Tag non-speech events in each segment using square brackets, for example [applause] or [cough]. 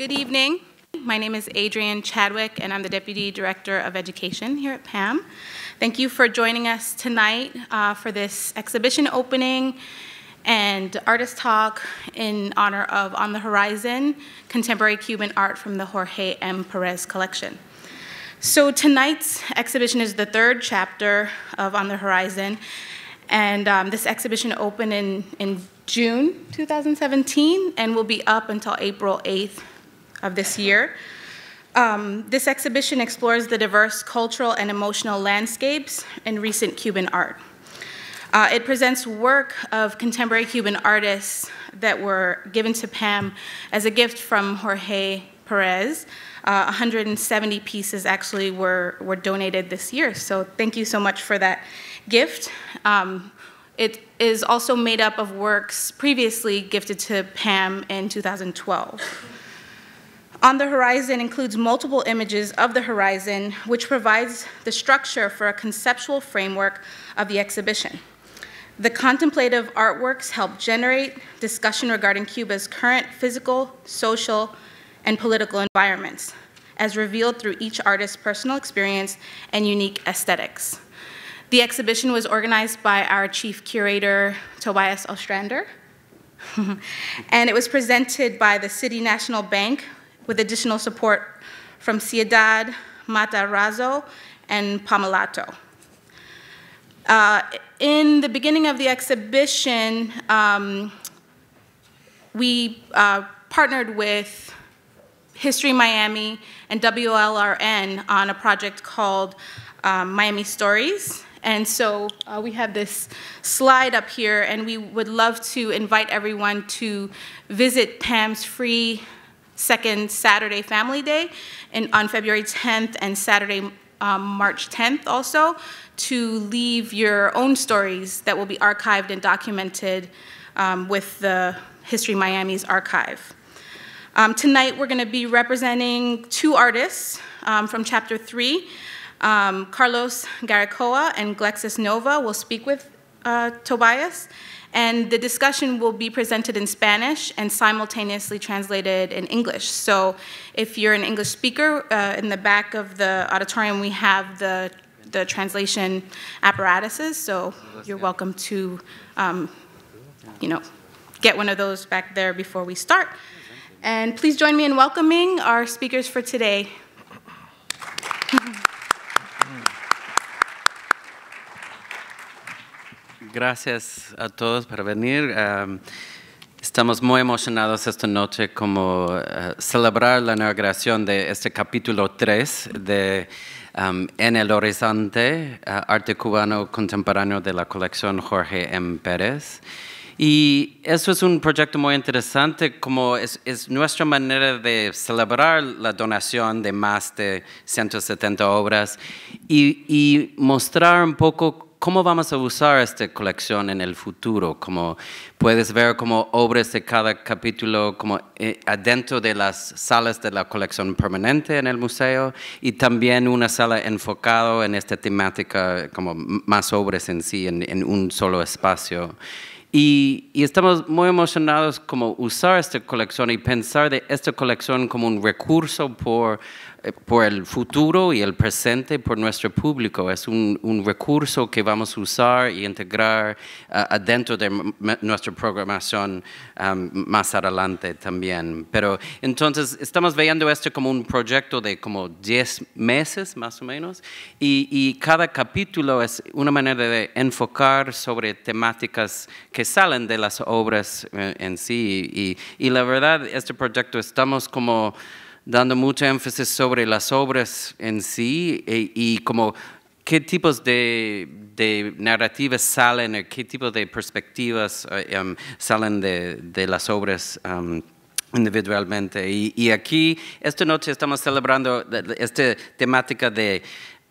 Good evening. My name is Adrienne Chadwick, and I'm the Deputy Director of Education here at PAM. Thank you for joining us tonight uh, for this exhibition opening and artist talk in honor of On the Horizon, Contemporary Cuban Art from the Jorge M. Perez Collection. So tonight's exhibition is the third chapter of On the Horizon, and um, this exhibition opened in, in June 2017 and will be up until April 8th of this year. Um, this exhibition explores the diverse cultural and emotional landscapes in recent Cuban art. Uh, it presents work of contemporary Cuban artists that were given to Pam as a gift from Jorge Perez. Uh, 170 pieces actually were, were donated this year, so thank you so much for that gift. Um, it is also made up of works previously gifted to Pam in 2012. On the Horizon includes multiple images of the horizon, which provides the structure for a conceptual framework of the exhibition. The contemplative artworks help generate discussion regarding Cuba's current physical, social, and political environments, as revealed through each artist's personal experience and unique aesthetics. The exhibition was organized by our chief curator, Tobias Ostrander, [laughs] and it was presented by the City National Bank, with additional support from Ciudad, Mata Razo and Pomelato. Uh, in the beginning of the exhibition, um, we uh, partnered with History Miami and WLRN on a project called um, Miami Stories. And so uh, we have this slide up here, and we would love to invite everyone to visit Pam's free second Saturday Family Day and on February 10th and Saturday, um, March 10th also, to leave your own stories that will be archived and documented um, with the History Miami's archive. Um, tonight, we're going to be representing two artists um, from Chapter 3. Um, Carlos Garacoa and Glexis Nova will speak with uh, Tobias, and the discussion will be presented in Spanish and simultaneously translated in English. So if you're an English speaker, uh, in the back of the auditorium we have the, the translation apparatuses, so you're welcome to, um, you know, get one of those back there before we start. And please join me in welcoming our speakers for today. gracias a todos por venir. estamos muy emocionados esta noche como eh, celebrar la inauguración de este capítulo 3 de En el Horizonte, eh, Arte Cubano Contemporáneo de la colección Jorge M. Pérez. Y eso es un proyecto muy interesante, como es, nuestra manera de celebrar la donación de más de 170 obras y mostrar un poco ¿Cómo vamos a usar esta colección en el futuro? Como puedes ver como obras de cada capítulo como eh, adentro de las salas de la colección permanente en el museo y también una sala enfocada en esta temática como más obras en sí en, un solo espacio. Y, y, estamos muy emocionados como usar esta colección y pensar de esta colección como un recurso por eh, por el futuro y el presente por nuestro público. Es un, recurso que vamos a usar y integrar eh, adentro de nuestra programación um, más adelante también. Pero entonces estamos viendo esto como un proyecto de como 10 meses más o menos y, cada capítulo es una manera de enfocar sobre temáticas que salen de las obras eh, en sí. y la verdad, este proyecto estamos como dando mucho énfasis sobre las obras en sí e, y, como qué tipos de, de, narrativas salen, eh, qué tipo de perspectivas eh, em, salen de, las obras em, individualmente. Y, aquí, esta noche estamos celebrando eh, esta temática de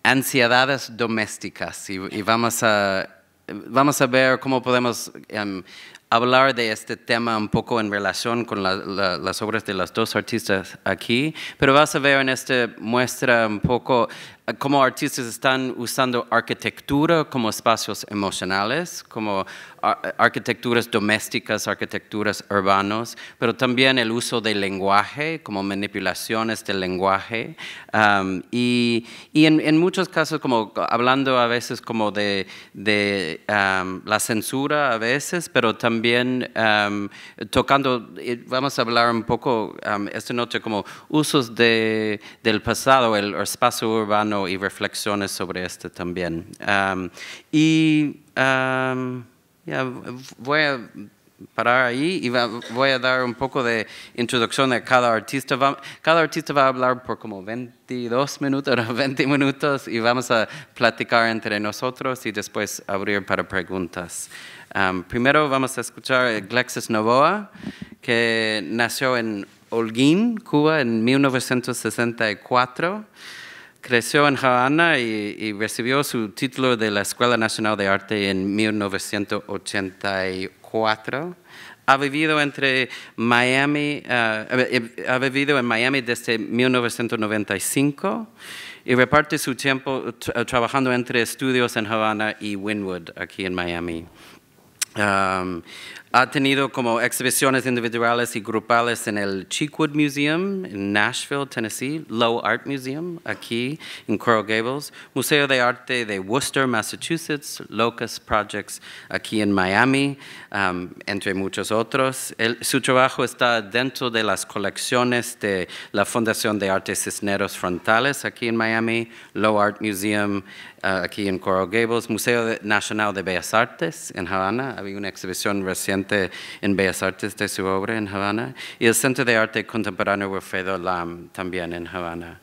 ansiedades domésticas y, vamos a... Vamos a ver cómo podemos em, hablar de este tema un poco en relación con las obras de las dos artistas aquí, pero vas a ver en esta muestra un poco eh, como artistas están usando arquitectura como espacios emocionales, como ah, arquitecturas domésticas, arquitecturas urbanos, pero también el uso del lenguaje, como manipulaciones del lenguaje. Um, y, en, muchos casos, como hablando a veces como de, um, la censura a veces, pero también um, tocando, vamos a hablar un poco esta noche como usos de, del pasado, el espacio urbano y reflexiones sobre esto también. y voy a parar ahí y voy a dar un poco de introducción a cada artista. cada artista va a hablar por como 22 minutos, 20 [laughs] minutos y vamos a platicar entre nosotros y después abrir para preguntas. primero vamos a escuchar a Glexis Novoa, que nació en Holguín, Cuba, en 1964. Creció en Havana y, recibió su título de la Escuela Nacional de Arte en 1984. Ha vivido, entre Miami, ah, eh, eh, ha vivido en Miami desde 1995 y reparte su tiempo trabajando entre estudios en Havana y Wynwood, aquí en Miami. Um, ha tenido como exhibiciones individuales y grupales en el Cheekwood Museum en Nashville, Tennessee, Low Art Museum aquí en Coral Gables, Museo de Arte de Worcester, Massachusetts, Locust Projects aquí en Miami, um, entre muchos otros. su trabajo está dentro de las colecciones de la Fundación de Artes Cisneros Frontales aquí en Miami, Low Art Museum uh, aquí en Coral Gables, Museo Nacional de Bellas Artes en Havana, había una exhibición reciente en Bellas Artes de su obra en Havana y el Centro de Arte Contemporáneo Wilfredo Lam también en Havana.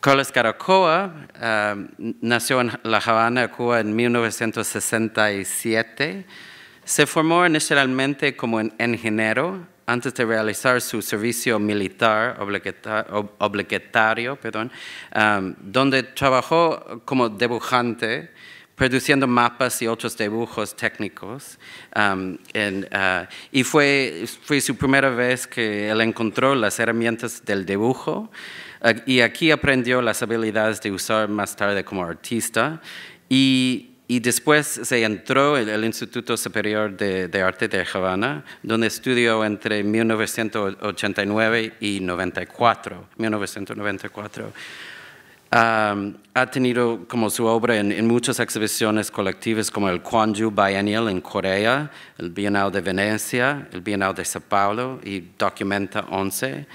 Carlos Caracoa eh, nació en La Habana, Cuba, en 1967. Se formó inicialmente como ingeniero antes de realizar su servicio militar obligatorio, perdón, eh, donde trabajó como dibujante produciendo mapas y otros dibujos técnicos. Um, uh, y fue, fue su primera vez que él encontró las herramientas del dibujo y aquí aprendió las habilidades de usar más tarde como artista. Y después se entró en el Instituto Superior de, Arte de Havana, donde estudió entre 1989 y 94, 1994. Um, ha tenido como su obra en, muchas exhibiciones colectivas como el Quanju Biennial en Corea, el Bienal de Venecia, el Bienal de Sao Paulo y Documenta 11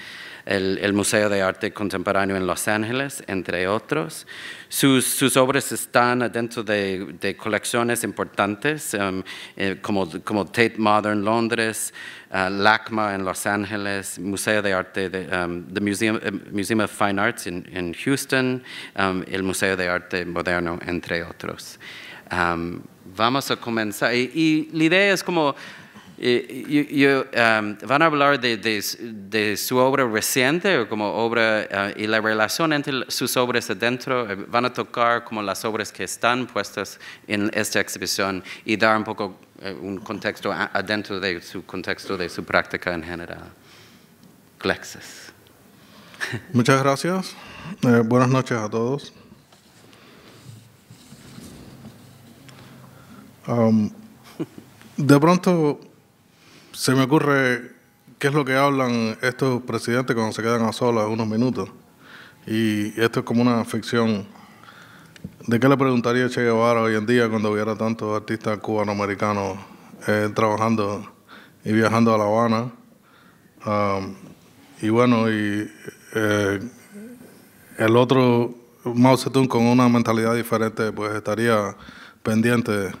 el, Museo de Arte Contemporáneo en Los Ángeles, entre otros. Sus, sus obras están dentro de, colecciones importantes um, eh, como, como Tate Modern Londres, uh, LACMA en Los Ángeles, Museo de Arte, de, um, the Museum, eh, Museum of Fine Arts en Houston, um, el Museo de Arte Moderno, entre otros. vamos a comenzar. y la idea es como y, um, van a hablar de, su obra reciente o como obra uh, y la relación entre sus obras adentro. Eh, van a tocar como las obras que están puestas en esta exhibición y dar un poco eh, un contexto adentro de su contexto de su práctica en general. Glexis. [laughs] Muchas gracias. Eh, buenas noches a todos. Um, de pronto se me ocurre qué es lo que hablan estos presidentes cuando se quedan a solas unos minutos. Y esto es como una ficción. ¿De qué le preguntaría Che Guevara hoy en día cuando hubiera tantos artistas cubanoamericanos eh, trabajando y viajando a La Habana? Um, y bueno, y eh, el otro Mao Zedong con una mentalidad diferente, pues estaría pendiente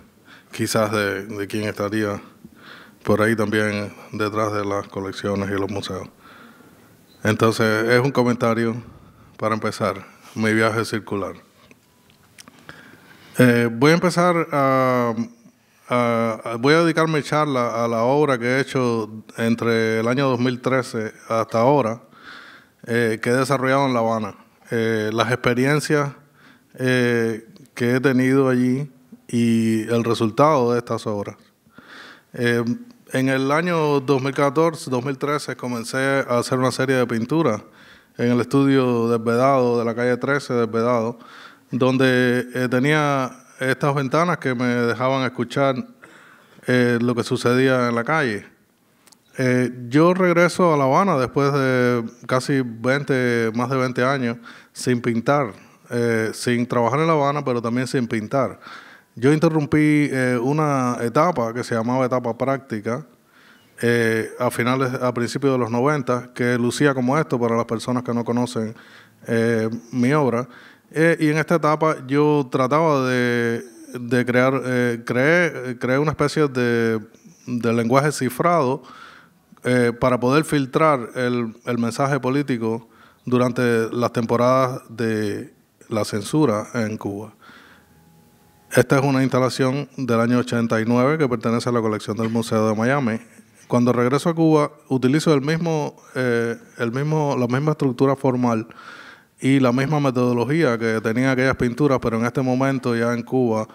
quizás de quién estaría por ahí también detrás de las colecciones y los museos. Entonces, es un comentario para empezar mi viaje circular. Eh, voy a empezar a, Voy a dedicar mi charla a la obra que he hecho entre el año 2013 hasta ahora, eh, que he desarrollado en La Habana. Eh, las experiencias que he tenido allí y el resultado de estas obras en el año 2014-2013 comencé a hacer una serie de pinturas en el estudio Desvedado de la calle 13 Desvedado, donde eh, tenía estas ventanas que me dejaban escuchar eh, lo que sucedía en la calle. Eh, yo regreso a La Habana después de casi 20, más de 20 años sin pintar, sin trabajar en La Habana, pero también sin pintar. Yo interrumpí eh, una etapa que se llamaba etapa práctica eh, a finales, a principios de los 90, que lucía como esto para las personas que no conocen eh, mi obra. y en esta etapa yo trataba de, crear, una especie de, lenguaje cifrado para poder filtrar el mensaje político durante las temporadas de la censura en Cuba. Esta es una instalación del año 89 que pertenece a la colección del Museo de Miami. Cuando regreso a Cuba utilizo el mismo, eh, el mismo, la misma estructura formal y la misma metodología que tenía aquellas pinturas, pero en este momento ya en Cuba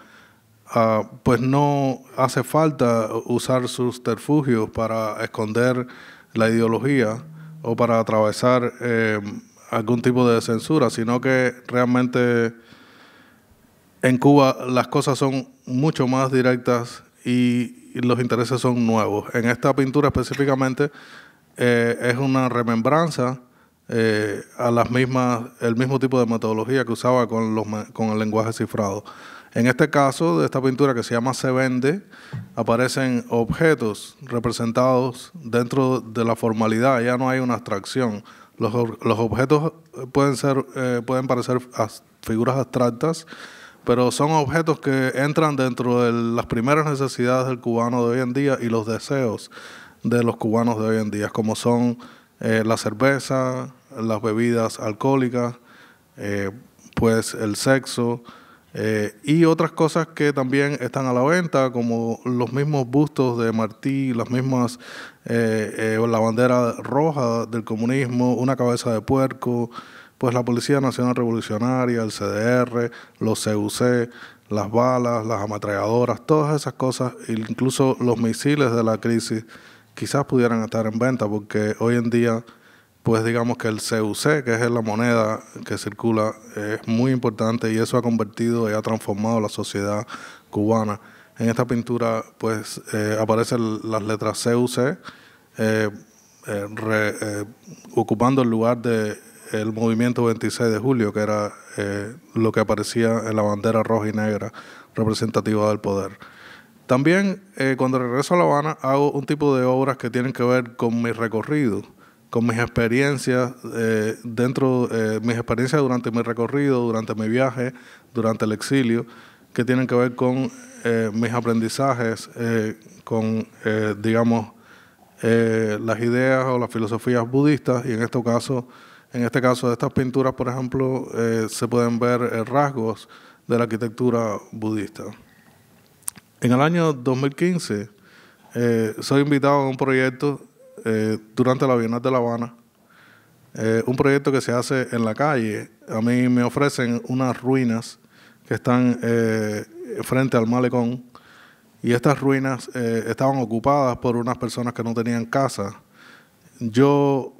ah, pues no hace falta usar sus terfugios para esconder la ideología o para atravesar eh, algún tipo de censura, sino que realmente en Cuba las cosas son mucho más directas y, los intereses son nuevos. En esta pintura específicamente eh, es una remembranza eh, a las mismas, el mismo tipo de metodología que usaba con, el lenguaje cifrado. En este caso, de esta pintura que se llama Se Vende, aparecen objetos representados dentro de la formalidad, ya no hay una abstracción. Los, objetos pueden, ser, eh, pueden parecer figuras abstractas pero son objetos que entran dentro de las primeras necesidades del cubano de hoy en día y los deseos de los cubanos de hoy en día, como son eh, la cerveza, las bebidas alcohólicas, eh, pues el sexo eh, y otras cosas que también están a la venta, como los mismos bustos de Martí, las mismas, la bandera roja del comunismo, una cabeza de puerco pues la Policía Nacional Revolucionaria, el CDR, los CUC, las balas, las ametralladoras, todas esas cosas, incluso los misiles de la crisis, quizás pudieran estar en venta, porque hoy en día, pues digamos que el CUC, que es la moneda que circula, es muy importante y eso ha convertido y ha transformado la sociedad cubana. En esta pintura, pues eh, aparecen las letras CUC, eh, eh, ocupando el lugar de el movimiento 26 de julio, que era eh, lo que aparecía en la bandera roja y negra representativa del poder. También eh, cuando regreso a La Habana hago un tipo de obras que tienen que ver con mi recorrido, con mis experiencias eh, dentro, eh, mis experiencias durante mi recorrido, durante mi viaje, durante el exilio, que tienen que ver con mis aprendizajes, con, digamos, las ideas o las filosofías budistas y en este caso en este caso, de estas pinturas, por ejemplo, eh, se pueden ver rasgos de la arquitectura budista. En el año 2015, eh, soy invitado a un proyecto eh, durante la Bienal de La Habana, un proyecto que se hace en la calle. A mí me ofrecen unas ruinas que están frente al malecón y estas ruinas estaban ocupadas por unas personas que no tenían casa. Yo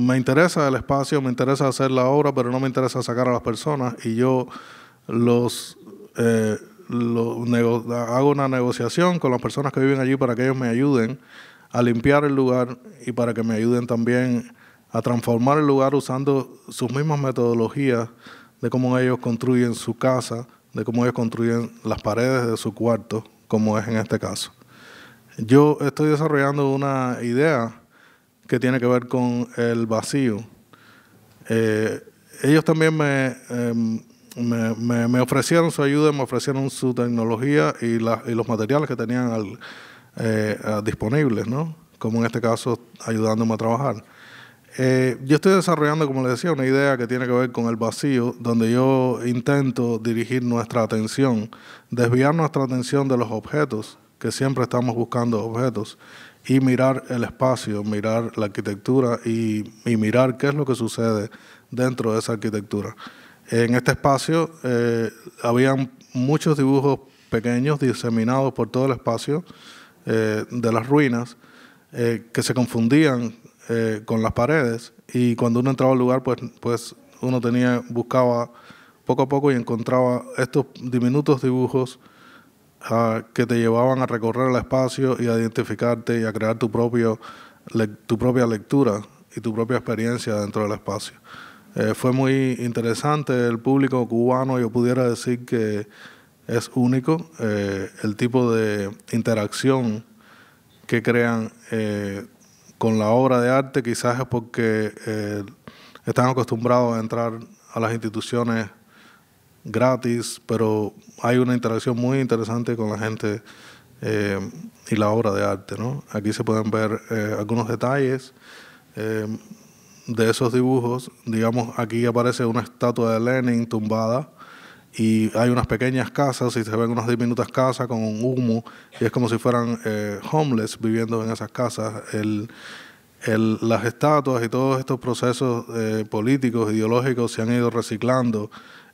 me interesa el espacio, me interesa hacer la obra, pero no me interesa sacar a las personas y yo los, eh, hago una negociación con las personas que viven allí para que ellos me ayuden a limpiar el lugar y para que me ayuden también a transformar el lugar usando sus mismas metodologías de cómo ellos construyen su casa, de cómo ellos construyen las paredes de su cuarto, como es en este caso. Yo estoy desarrollando una idea que tiene que ver con el vacío. Eh, ellos también em, me, ofrecieron su ayuda, me ofrecieron su tecnología y, los materiales que tenían eh, disponibles, como en este caso ayudándome a trabajar. Eh, yo estoy desarrollando, como les decía, una idea que tiene que ver con el vacío, donde yo intento dirigir nuestra atención, desviar nuestra atención de los objetos, que siempre estamos buscando objetos, y mirar el espacio, mirar la arquitectura y, mirar qué es lo que sucede dentro de esa arquitectura. En este espacio eh, habían muchos dibujos pequeños diseminados por todo el espacio eh, de las ruinas eh, que se confundían eh, con las paredes y cuando uno entraba al lugar pues, pues uno tenía, buscaba poco a poco y encontraba estos diminutos dibujos que te llevaban a recorrer el espacio y a identificarte y a crear tu, propio, tu propia lectura y tu propia experiencia dentro del espacio. Eh, fue muy interesante el público cubano, yo pudiera decir que es único eh, el tipo de interacción que crean eh, con la obra de arte, quizás es porque están acostumbrados a entrar a las instituciones gratis, pero hay una interacción muy interesante con la gente eh, y la obra de arte. ¿no? Aquí se pueden ver eh, algunos detalles eh, de esos dibujos. Digamos, aquí aparece una estatua de Lenin tumbada y hay unas pequeñas casas y se ven unas diminutas casas con un humo y es como si fueran homeless viviendo en esas casas. las estatuas y todos estos procesos políticos, ideológicos se han ido reciclando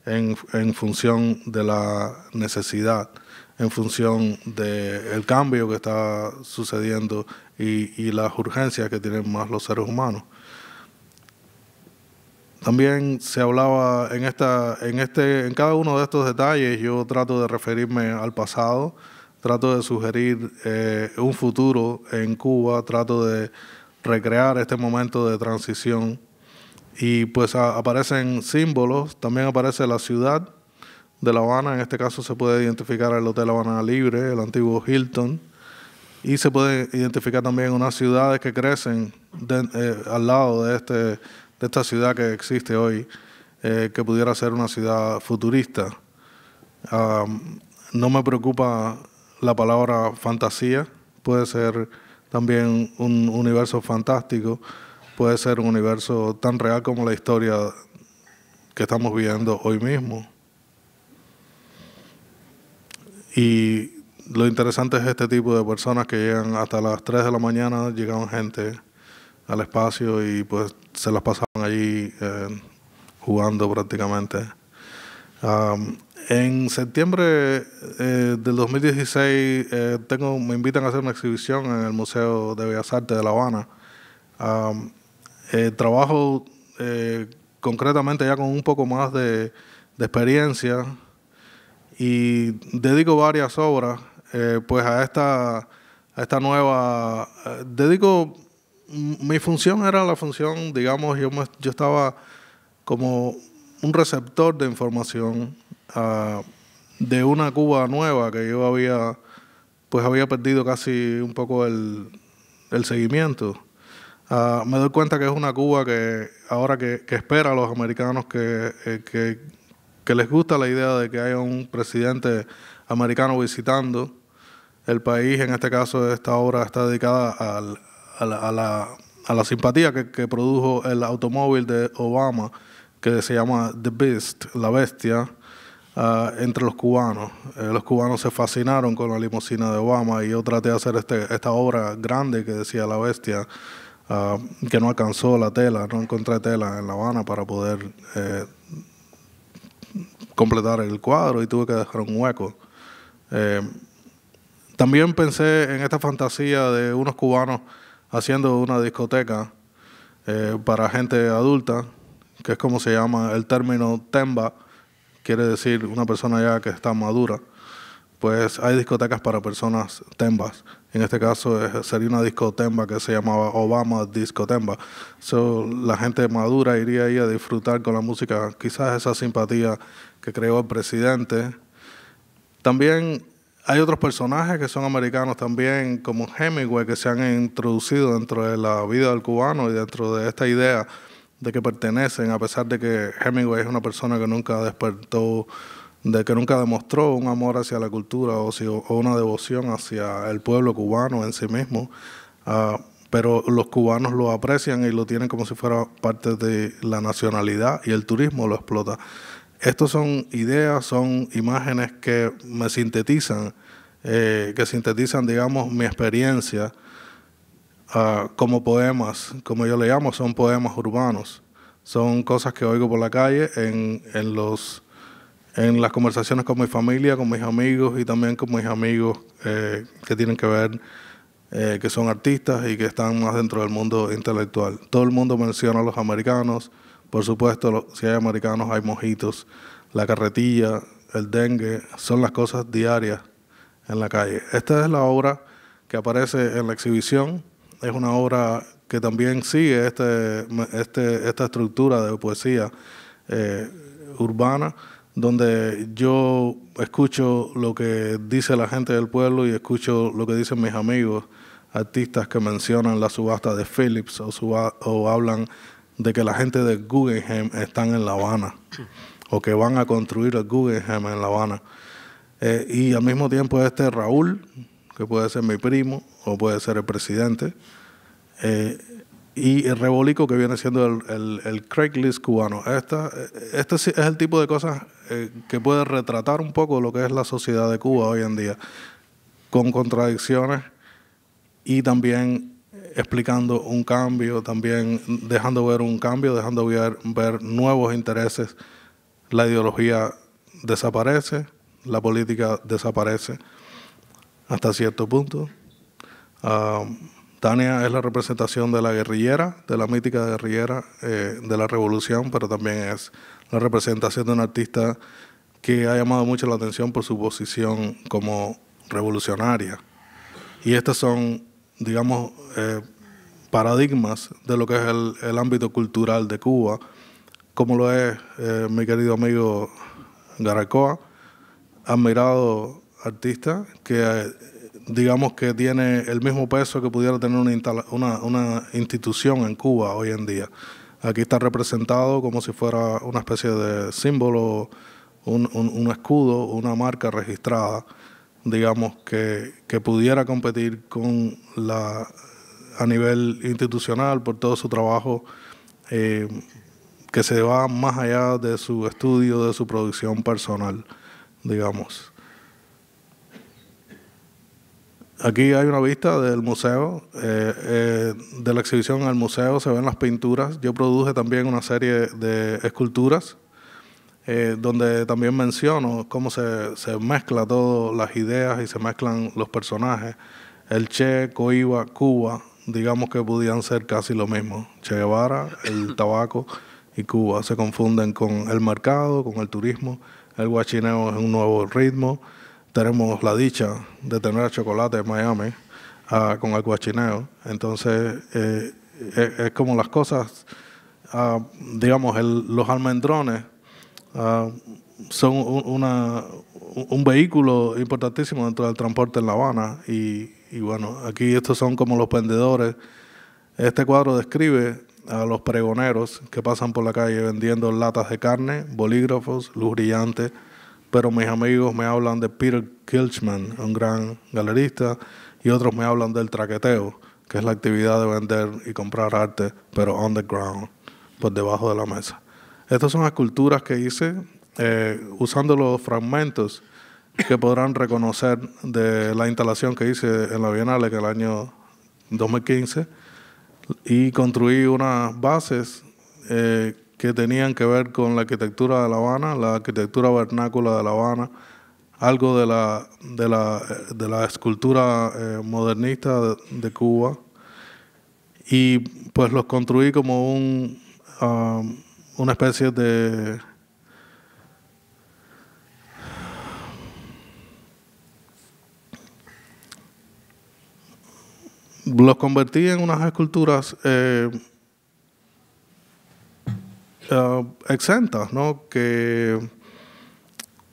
en, función de la necesidad, en función del cambio que está sucediendo y, las urgencias que tienen más los seres humanos. También se hablaba en esta, en este, en cada uno de estos detalles, yo trato de referirme al pasado, trato de sugerir eh, un futuro en Cuba, trato de recrear este momento de transición y pues aparecen símbolos, también aparece la ciudad de La Habana, en este caso se puede identificar el Hotel Habana Libre, el antiguo Hilton, y se puede identificar también unas ciudades que crecen eh, al lado de, este, de esta ciudad que existe hoy, eh, que pudiera ser una ciudad futurista. no me preocupa la palabra fantasía, puede ser también un universo fantástico puede ser un universo tan real como la historia que estamos viviendo hoy mismo. Y lo interesante es este tipo de personas que llegan hasta las 3 de la mañana, llegaban gente al espacio y pues se las pasaban allí eh, jugando prácticamente. en septiembre eh, del 2016 eh, tengo, me invitan a hacer una exhibición en el Museo de Bellas Artes de La Habana. Eh, trabajo eh, concretamente ya con un poco más de, experiencia y dedico varias obras eh, pues a esta, a esta nueva... dedico... Mm, mi función era la función, digamos, yo, yo estaba como un receptor de información ah, de una Cuba nueva que yo había pues había perdido casi un poco el, el seguimiento. Ah, me doy cuenta que es una Cuba que ahora que, espera a los americanos eh, que, les gusta la idea de que haya un presidente americano visitando el país. En este caso, esta obra está dedicada a, la, simpatía que, produjo el automóvil de Obama, que se llama The Beast, la bestia. Ah, entre los cubanos. Eh, los cubanos se fascinaron con la limusina de Obama y yo traté de hacer este, esta obra grande que decía La Bestia, Ah, que no alcanzó la tela, no encontré tela en La Habana para poder eh, completar el cuadro y tuve que dejar un hueco. Eh, también pensé en esta fantasía de unos cubanos haciendo una discoteca eh, para gente adulta, que es como se llama el término temba, quiere decir una persona ya que está madura pues hay discotecas para personas tembas. En este caso eh, sería una discotemba que se llamaba Obama Discotemba. So, la gente madura iría ahí a disfrutar con la música, quizás esa simpatía que creó el presidente. También hay otros personajes que son americanos también, como Hemingway, que se han introducido dentro de la vida del cubano y dentro de esta idea de que pertenecen, a pesar de que Hemingway es una persona que nunca despertó de que nunca demostró un amor hacia la cultura o, una devoción hacia el pueblo cubano en sí mismo, ah, pero los cubanos lo aprecian y lo tienen como si fuera parte de la nacionalidad y el turismo lo explota. Estas son ideas, son imágenes que me sintetizan, eh, que sintetizan, digamos, mi experiencia ah, como poemas, como yo le llamo, son poemas urbanos. Son cosas que oigo por la calle en los en las conversaciones con mi familia, con mis amigos y también con mis amigos eh, que tienen que ver, eh, que son artistas y que están más dentro del mundo intelectual. Todo el mundo menciona a los americanos, por supuesto, si hay americanos hay mojitos, la carretilla, el dengue, son las cosas diarias en la calle. Esta es la obra que aparece en la exhibición, es una obra que también sigue este, este, esta estructura de poesía eh, urbana donde yo escucho lo que dice la gente del pueblo y escucho lo que dicen mis amigos, artistas que mencionan la subasta de Phillips o, hablan de que la gente de Guggenheim están en La Habana [clears throat] o que van a construir el Guggenheim en La Habana. Eh, y al mismo tiempo este Raúl, que puede ser mi primo o puede ser el presidente, eh, y el rebolico que viene siendo el, Craigslist cubano. Esta, este es el tipo de cosas eh, que puede retratar un poco lo que es la sociedad de Cuba hoy en día, con contradicciones y también eh, explicando un cambio, también dejando ver un cambio, dejando ver, ver nuevos intereses. La ideología desaparece, la política desaparece hasta cierto punto. Tania es la representación de la guerrillera, de la mítica guerrillera eh, de la revolución, pero también es la representación de un artista que ha llamado mucho la atención por su posición como revolucionaria. Y estos son, digamos, eh, paradigmas de lo que es el, ámbito cultural de Cuba, como lo es eh, mi querido amigo Garacoa, admirado artista, que eh, digamos que tiene el mismo peso que pudiera tener una, una institución en Cuba hoy en día. Aquí está representado como si fuera una especie de símbolo, un, escudo, una marca registrada, digamos, que, pudiera competir con la a nivel institucional por todo su trabajo eh, que se va más allá de su estudio, de su producción personal, digamos. Aquí hay una vista del museo, eh, eh, de la exhibición al museo se ven las pinturas. Yo produje también una serie de esculturas eh, donde también menciono cómo se, se mezcla todo, las ideas y se mezclan los personajes. El Che, Coiba, Cuba, digamos que podían ser casi lo mismo. Che Guevara, el [laughs] tabaco y Cuba se confunden con el mercado, con el turismo. El guachineo es un nuevo ritmo tenemos la dicha de tener Chocolate en Miami ah, con con Acuachineo. Entonces, eh, eh, es, como las cosas, ah, digamos, los almendrones ah, son un, vehículo importantísimo dentro del transporte en La Habana. y bueno, aquí estos son como los vendedores. Este cuadro describe a los pregoneros que pasan por la calle vendiendo latas de carne, bolígrafos, luz brillante, pero mis amigos me hablan de Peter Kilchman, un gran galerista, y otros me hablan del traqueteo, que es la actividad de vender y comprar arte, pero underground, por debajo de la mesa. Estas son las culturas que hice eh, usando los fragmentos que podrán reconocer de la instalación que hice en la Bienal que el año 2015 y construí unas bases eh, que tenían que ver con la arquitectura de La Habana, la arquitectura vernácula de La Habana, algo de la, de la, eh, de la escultura eh, modernista de, Cuba. Y pues los construí como un, um, una especie de... Los convertí en unas esculturas eh, eh, exentas, ¿no? Que,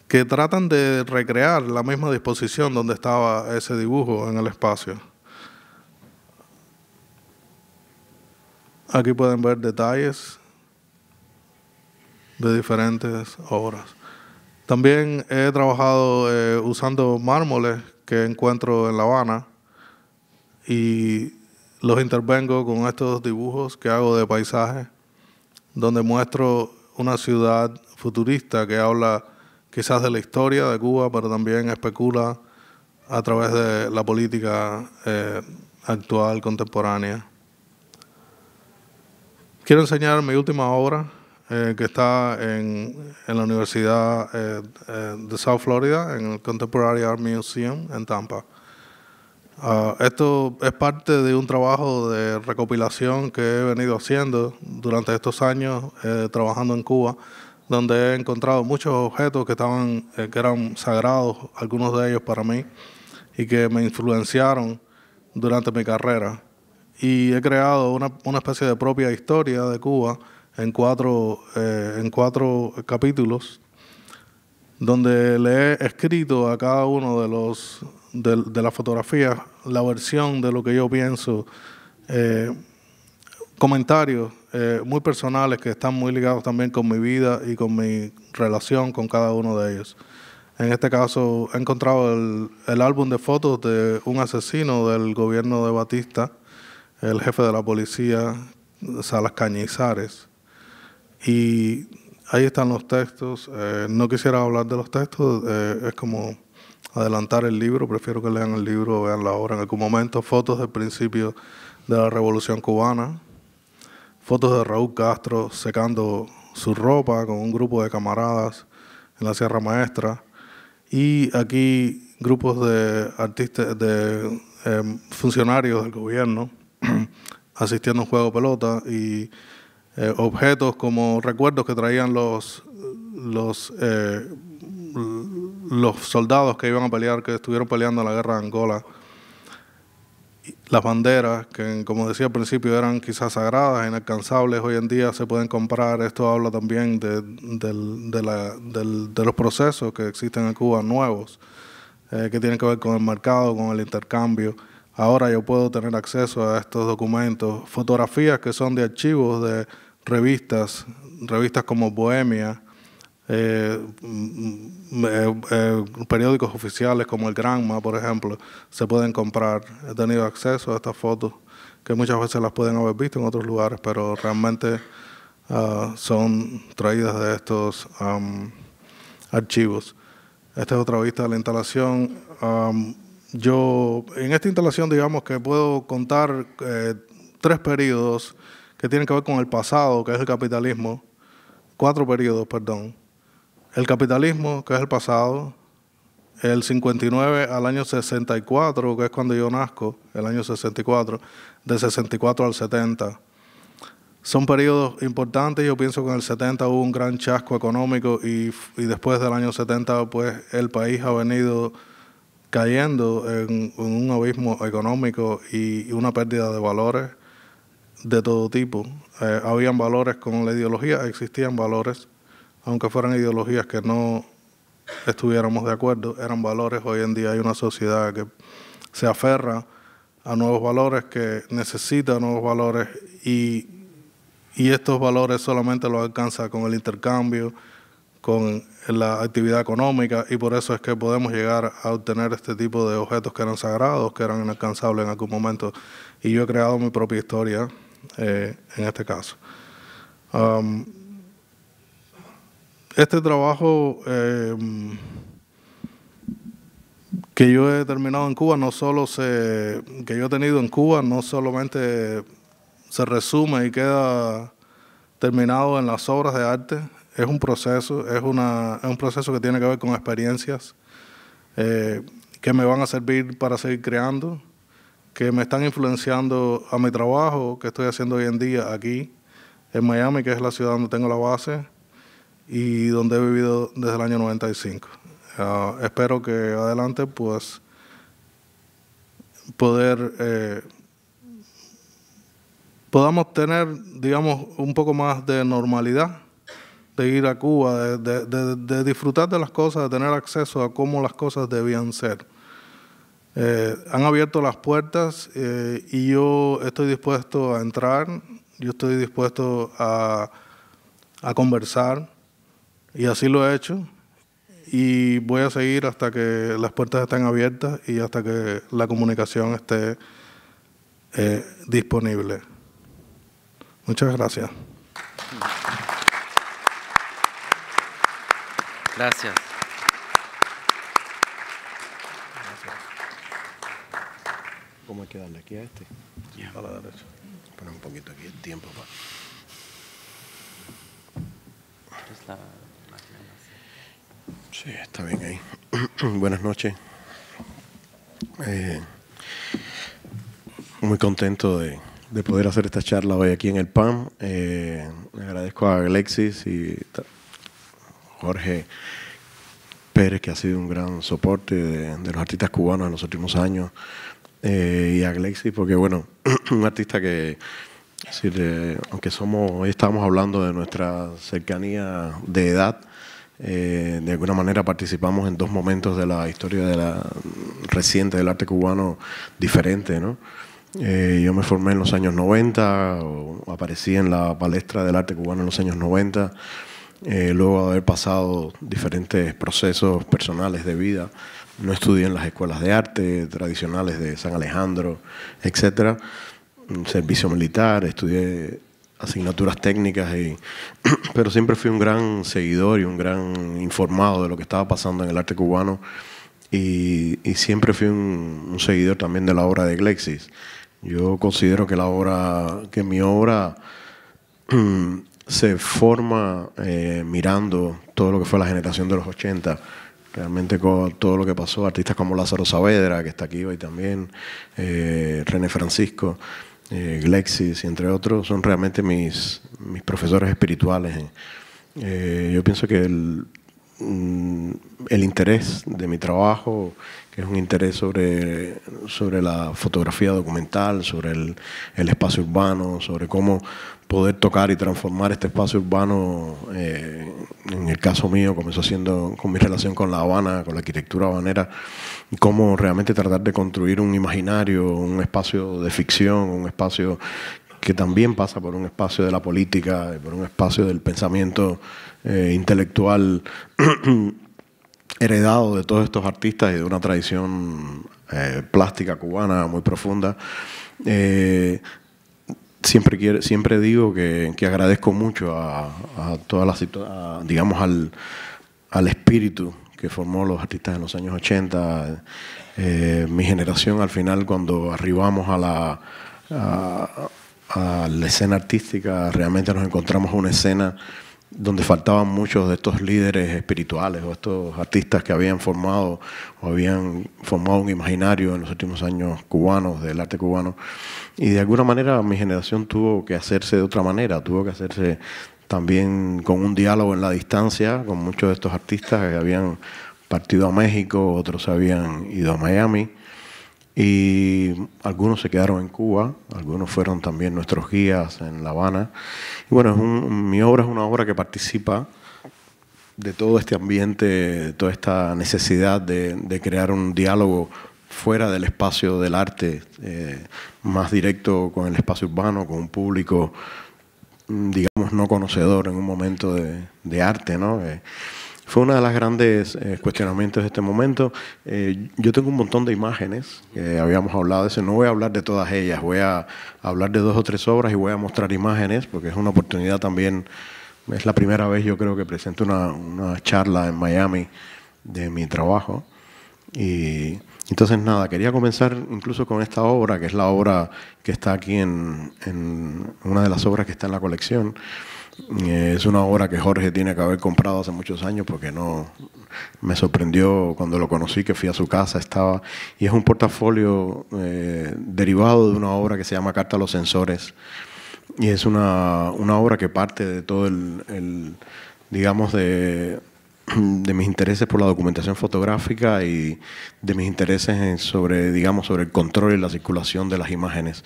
que tratan de recrear la misma disposición donde estaba ese dibujo en el espacio. Aquí pueden ver detalles de diferentes obras. También he trabajado eh, usando mármoles que encuentro en La Habana y los intervengo con estos dibujos que hago de paisaje donde muestro una ciudad futurista que habla quizás de la historia de Cuba, pero también especula a través de la política eh, actual, contemporánea. Quiero enseñar mi última obra, eh, que está en, la Universidad eh, de South Florida, en el Contemporary Art Museum en Tampa. Ah, esto es parte de un trabajo de recopilación que he venido haciendo durante estos años eh, trabajando en Cuba, donde he encontrado muchos objetos que estaban eh, que eran sagrados, algunos de ellos para mí, y que me influenciaron durante mi carrera. Y he creado una, una especie de propia historia de Cuba en cuatro, eh, en cuatro capítulos, donde le he escrito a cada uno de los de, la fotografía, la versión de lo que yo pienso, eh, comentarios eh, muy personales que están muy ligados también con mi vida y con mi relación con cada uno de ellos. En este caso he encontrado el, álbum de fotos de un asesino del gobierno de Batista, el jefe de la policía, Salas Cañizares. Y ahí están los textos. Eh, no quisiera hablar de los textos, es como adelantar el libro, prefiero que lean el libro vean la obra. En algún momento, fotos del principio de la Revolución Cubana, fotos de Raúl Castro secando su ropa con un grupo de camaradas en la Sierra Maestra y aquí grupos de artistas, de em, funcionarios del gobierno [clears throat] asistiendo a un juego de pelota y eh, objetos como recuerdos que traían los, los eh, los soldados que iban a pelear, que estuvieron peleando la guerra de Angola, las banderas, que como decía al principio eran quizás sagradas, inalcanzables, hoy en día se pueden comprar. Esto habla también de, los procesos que existen en Cuba nuevos, eh, que tienen que ver con el mercado, con el intercambio. Ahora yo puedo tener acceso a estos documentos, fotografías que son de archivos de revistas, revistas como Bohemia, eh, mm, mm, eh, eh, periódicos oficiales como el Granma, por ejemplo, se pueden comprar. He tenido acceso a estas fotos que muchas veces las pueden haber visto en otros lugares, pero realmente ah, son traídas de estos archivos. Esta es otra vista de la instalación. yo, en esta instalación, digamos que puedo contar eh, tres periodos que tienen que ver con el pasado, que es el capitalismo, cuatro periodos, perdón, el capitalismo, que es el pasado, el 59 al año 64, que es cuando yo nazco, el año 64, de 64 al 70. Son periodos importantes, yo pienso que en el 70 hubo un gran chasco económico y, después del año 70 pues el país ha venido cayendo en, un abismo económico y, una pérdida de valores de todo tipo. Eh, habían valores con la ideología, existían valores, aunque fueran ideologías que no estuviéramos de acuerdo, eran valores. Hoy en día hay una sociedad que se aferra a nuevos valores, que necesita nuevos valores y, estos valores solamente los alcanza con el intercambio, con la actividad económica y por eso es que podemos llegar a obtener este tipo de objetos que eran sagrados, que eran inalcanzables en algún momento. Y yo he creado mi propia historia eh, en este caso. Um, este trabajo eh, que yo he terminado en Cuba, no solo se, que yo he tenido en Cuba, no solamente se resume y queda terminado en las obras de arte, es un proceso, es, un proceso que tiene que ver con experiencias eh, que me van a servir para seguir creando, que me están influenciando a mi trabajo que estoy haciendo hoy en día aquí en Miami, que es la ciudad donde tengo la base y donde he vivido desde el año 95. Ah, espero que adelante pues poder eh, podamos tener digamos un poco más de normalidad de ir a Cuba, de, disfrutar de las cosas, de tener acceso a cómo las cosas debían ser. Eh, han abierto las puertas eh, y yo estoy dispuesto a entrar, yo estoy dispuesto a conversar, y así lo he hecho. Y voy a seguir hasta que las puertas estén abiertas y hasta que la comunicación esté eh, disponible. Muchas gracias. Gracias. ¿Cómo hay que darle aquí a este? Yeah. A la derecha. Poner un poquito aquí el tiempo para. Sí, está bien ahí. [clears throat] Buenas noches. Eh, muy contento de, poder hacer esta charla hoy aquí en el PAM. Eh, agradezco a Alexis y Jorge Pérez, que ha sido un gran soporte de, los artistas cubanos en los últimos años. Eh, y a Alexis, porque bueno, [clears throat] un artista que... Eh, aunque somos, hoy estamos hablando de nuestra cercanía de edad, eh, de alguna manera participamos en dos momentos de la historia de la reciente del arte cubano diferente, eh, yo me formé en los años 90, aparecí en la palestra del arte cubano en los años 90, eh, luego de haber pasado diferentes procesos personales de vida. No estudié en las escuelas de arte tradicionales de San Alejandro, etc. Servicio militar, estudié asignaturas técnicas, y, [clears throat] pero siempre fui un gran seguidor y un gran informado de lo que estaba pasando en el arte cubano y, siempre fui un, seguidor también de la obra de Glexis. Yo considero que la obra, que mi obra [clears throat] se forma eh, mirando todo lo que fue la generación de los 80, realmente con todo lo que pasó, artistas como Lázaro Saavedra, que está aquí hoy también, eh, René Francisco. Eh, Glexis, entre otros, son realmente mis, mis profesores espirituales. Eh, yo pienso que mm, el interés de mi trabajo que es un interés sobre, sobre la fotografía documental, sobre el, espacio urbano, sobre cómo poder tocar y transformar este espacio urbano, eh, en el caso mío, comenzó haciendo con mi relación con La Habana, con la arquitectura habanera, y cómo realmente tratar de construir un imaginario, un espacio de ficción, un espacio que también pasa por un espacio de la política, por un espacio del pensamiento eh, intelectual [clears throat] heredado de todos estos artistas y de una tradición eh, plástica cubana muy profunda. Eh, siempre, siempre digo que, que agradezco mucho a, todas las, digamos, al, espíritu que formó los artistas en los años 80. Eh, mi generación al final cuando arribamos a la, a la escena artística, realmente nos encontramos una escena donde faltaban muchos de estos líderes espirituales o estos artistas que habían formado o habían formado un imaginario en los últimos años cubanos, del arte cubano. Y de alguna manera mi generación tuvo que hacerse de otra manera, tuvo que hacerse también con un diálogo en la distancia con muchos de estos artistas que habían partido a México, otros habían ido a Miami y algunos se quedaron en Cuba, algunos fueron también nuestros guías en La Habana. Y bueno, es mi obra es una obra que participa de todo este ambiente, de toda esta necesidad de, crear un diálogo fuera del espacio del arte, eh, más directo con el espacio urbano, con un público, digamos, no conocedor en un momento de, arte, ¿no? Eh, fue una de las grandes eh, cuestionamientos de este momento. Eh, yo tengo un montón de imágenes, habíamos hablado de eso, no voy a hablar de todas ellas, voy a hablar de dos o tres obras y voy a mostrar imágenes, porque es una oportunidad también, es la primera vez yo creo que presento una charla en Miami de mi trabajo. Y entonces nada, quería comenzar incluso con esta obra, que es la obra que está aquí en, una de las obras que está en la colección. Eh, es una obra que Jorge tiene que haber comprado hace muchos años porque no me sorprendió cuando lo conocí, que fui a su casa, estaba. Y es un portafolio eh, derivado de una obra que se llama Carta a los Sensores. Y es una, obra que parte de todo el digamos, de, [clears throat] de mis intereses por la documentación fotográfica y de mis intereses sobre, digamos, sobre el control y la circulación de las imágenes.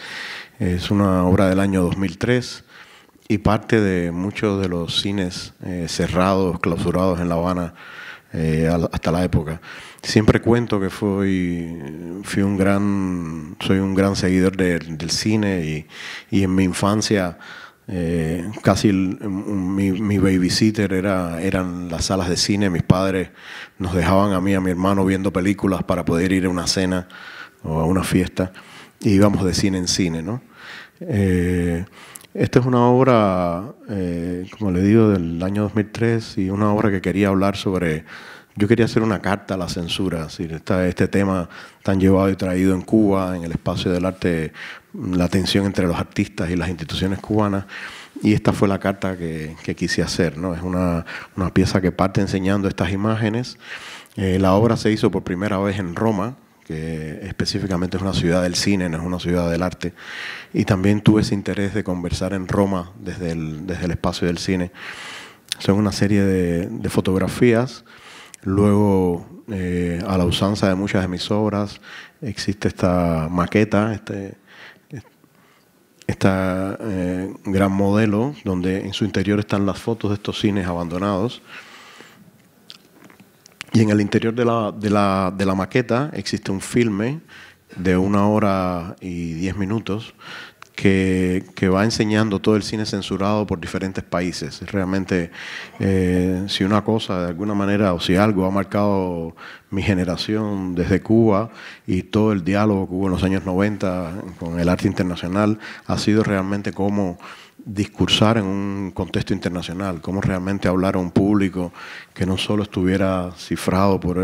Es una obra del año 2003 y parte de muchos de los cines eh, cerrados, clausurados en La Habana eh, hasta la época. Siempre cuento que fui, fui un gran, soy un gran seguidor del cine y, y en mi infancia eh, casi em, mi, babysitter era, eran las salas de cine. Mis padres nos dejaban a mí, a mi hermano, viendo películas para poder ir a una cena o a una fiesta. Y e íbamos de cine en cine, ¿no? Eh, esta es una obra, eh, como le digo, del año 2003 y una obra que quería hablar sobre yo quería hacer una carta a la censura, este tema tan llevado y traído en Cuba, en el espacio del arte, la tensión entre los artistas y las instituciones cubanas. Y esta fue la carta que, quise hacer, ¿no? Es una, pieza que parte enseñando estas imágenes. Eh, la obra se hizo por primera vez en Roma, que específicamente es una ciudad del cine, no es una ciudad del arte. Y también tuve ese interés de conversar en Roma desde el, desde el espacio del cine. Son una serie de, de fotografías Luego, eh, a la usanza de muchas de mis obras, existe esta maqueta, este, esta eh, gran modelo, donde en su interior están las fotos de estos cines abandonados. Y en el interior de la, de la maqueta existe un filme de una hora y diez minutos que, va enseñando todo el cine censurado por diferentes países. Realmente, eh, si una cosa de alguna manera o si algo ha marcado mi generación desde Cuba y todo el diálogo que hubo en los años 90 con el arte internacional, ha sido realmente cómo discursar en un contexto internacional, cómo realmente hablar a un público que no solo estuviera cifrado por,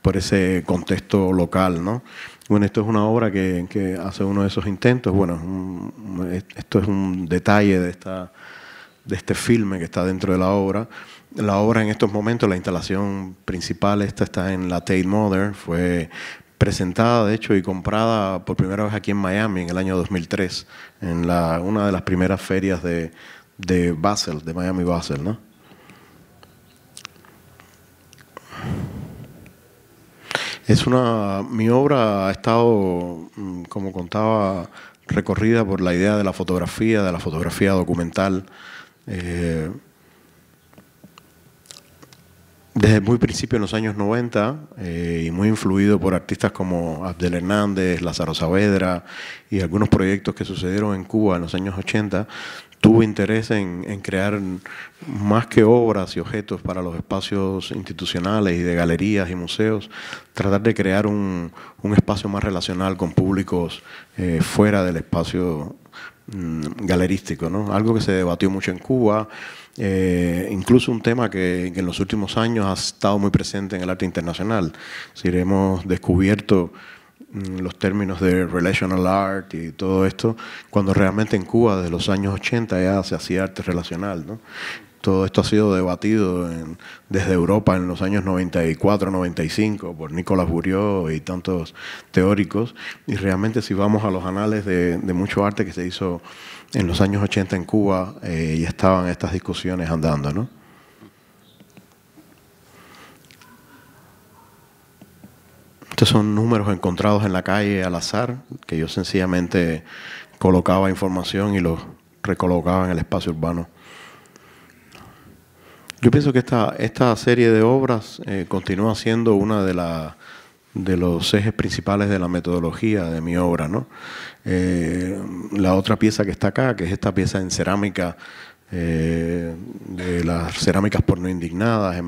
por ese contexto local, ¿no? Bueno, esto es una obra que, hace uno de esos intentos. Bueno, esto es un detalle de, esta, de este filme que está dentro de la obra. La obra en estos momentos, la instalación principal, esta está en la Tate Modern, fue presentada, de hecho, y comprada por primera vez aquí en Miami en el año 2003, en la, una de las primeras ferias de, de Basel, de Miami Basel, ¿no? Es una, mi obra ha estado, mm, como contaba, recorrida por la idea de la fotografía, de la fotografía documental. Eh, desde muy principio en los años 90 eh, y muy influido por artistas como Abdel Hernández, Lázaro Saavedra y algunos proyectos que sucedieron en Cuba en los años 80, tuvo interés en, crear más que obras y objetos para los espacios institucionales y de galerías y museos, tratar de crear un, espacio más relacional con públicos eh, fuera del espacio mm, galerístico, ¿no? algo que se debatió mucho en Cuba, eh, incluso un tema que, que, en los últimos años ha estado muy presente en el arte internacional. Si hemos descubierto Mm, los términos de relational art y todo esto, cuando realmente en Cuba desde los años 80 ya se hacía arte relacional. ¿no? Todo esto ha sido debatido desde Europa en los años 94, 95 por Nicolás Burió y tantos teóricos. Y realmente si vamos a los anales de, mucho arte que se hizo en los años 80 en Cuba, eh, ya estaban estas discusiones andando. ¿no? Estos son números encontrados en la calle al azar, que yo sencillamente colocaba información y los recolocaba en el espacio urbano. Yo pienso que esta, serie de obras eh, continúa siendo una de, de los ejes principales de la metodología de mi obra. Eh, la otra pieza que está acá, que es esta pieza en cerámica eh, de las cerámicas porno indignadas hecha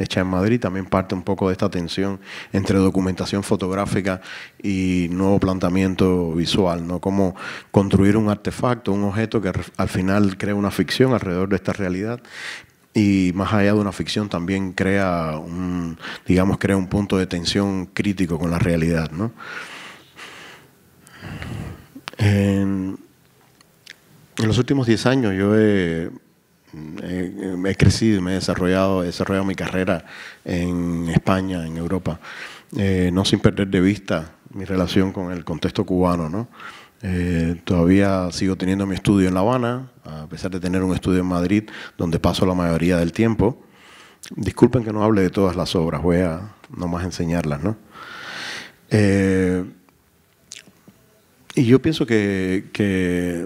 hechas en Madrid, también parte un poco de esta tensión entre documentación fotográfica y nuevo planteamiento visual, ¿no? Cómo construir un artefacto, un objeto que al final crea una ficción alrededor de esta realidad, y más allá de una ficción también crea un digamos crea un punto de tensión crítico con la realidad ¿no? En, en los últimos 10 años yo he, he, crecido, me he desarrollado, he desarrollado mi carrera en España, en Europa, eh, no sin perder de vista mi relación con el contexto cubano, ¿no? Eh, todavía sigo teniendo mi estudio en La Habana, a pesar de tener un estudio en Madrid, donde paso la mayoría del tiempo. Disculpen que no hable de todas las obras, voy a nomás enseñarlas, ¿no? Eh, y yo pienso que,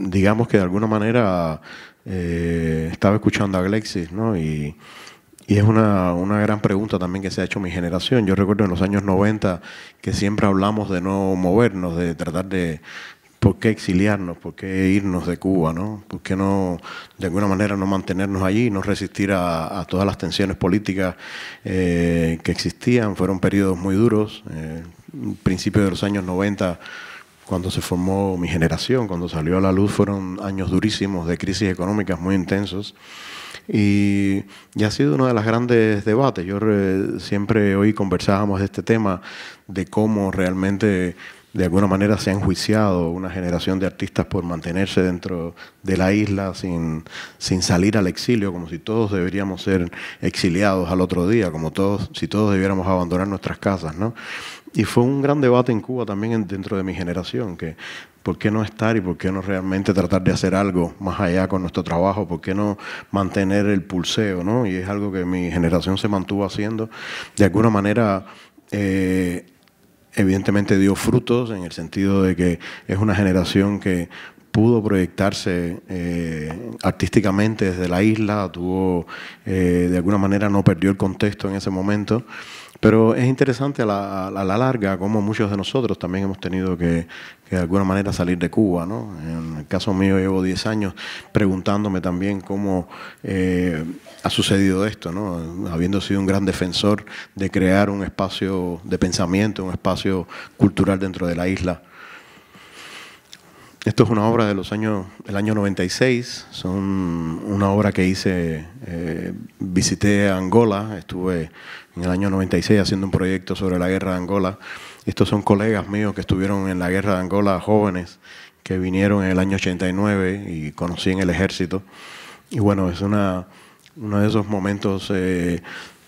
digamos que de alguna manera eh, estaba escuchando a Glexis, ¿no? Y, es una, gran pregunta también que se ha hecho mi generación. Yo recuerdo en los años 90 que siempre hablamos de no movernos, de tratar de por qué exiliarnos, por qué irnos de Cuba, ¿no? ¿Por qué no, de alguna manera, no mantenernos allí, no resistir a, todas las tensiones políticas eh, que existían? Fueron periodos muy duros. Eh, principios de los años 90 cuando se formó mi generación, cuando salió a la luz, fueron años durísimos de crisis económicas muy intensos. Y, ha sido uno de los grandes debates. Yo eh, siempre hoy conversábamos de este tema, de cómo realmente de alguna manera se ha enjuiciado una generación de artistas por mantenerse dentro de la isla sin, sin salir al exilio, como si todos deberíamos ser exiliados al otro día, como todos, si todos debiéramos abandonar nuestras casas, ¿no? Y fue un gran debate en Cuba también dentro de mi generación, que por qué no estar y por qué no realmente tratar de hacer algo más allá con nuestro trabajo, por qué no mantener el pulseo, ¿no? Y es algo que mi generación se mantuvo haciendo. De alguna manera, eh, evidentemente dio frutos en el sentido de que es una generación que pudo proyectarse eh, artísticamente desde la isla, tuvo, eh, de alguna manera no perdió el contexto en ese momento. Pero es interesante a la, larga como muchos de nosotros también hemos tenido que, de alguna manera salir de Cuba. ¿no? En el caso mío llevo 10 años preguntándome también cómo eh, ha sucedido esto, ¿no? habiendo sido un gran defensor de crear un espacio de pensamiento, un espacio cultural dentro de la isla esto es una obra de los años, del año 96, son una obra que hice, eh, visité Angola, estuve en el año 96 haciendo un proyecto sobre la guerra de Angola. Estos son colegas míos que estuvieron en la guerra de Angola, jóvenes, que vinieron en el año 89 y conocí en el ejército. Y bueno, es una, uno de esos momentos eh,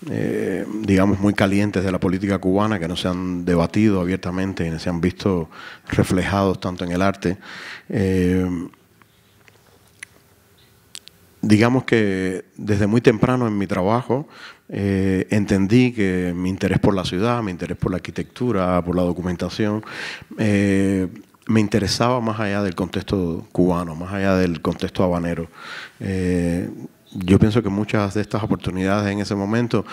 eh, digamos, muy calientes de la política cubana, que no se han debatido abiertamente, no se han visto reflejados tanto en el arte. Eh, digamos que desde muy temprano en mi trabajo eh, entendí que mi interés por la ciudad, mi interés por la arquitectura, por la documentación, me interesaba más allá del contexto cubano, más allá del contexto habanero yo pienso que muchas de estas oportunidades en ese momento,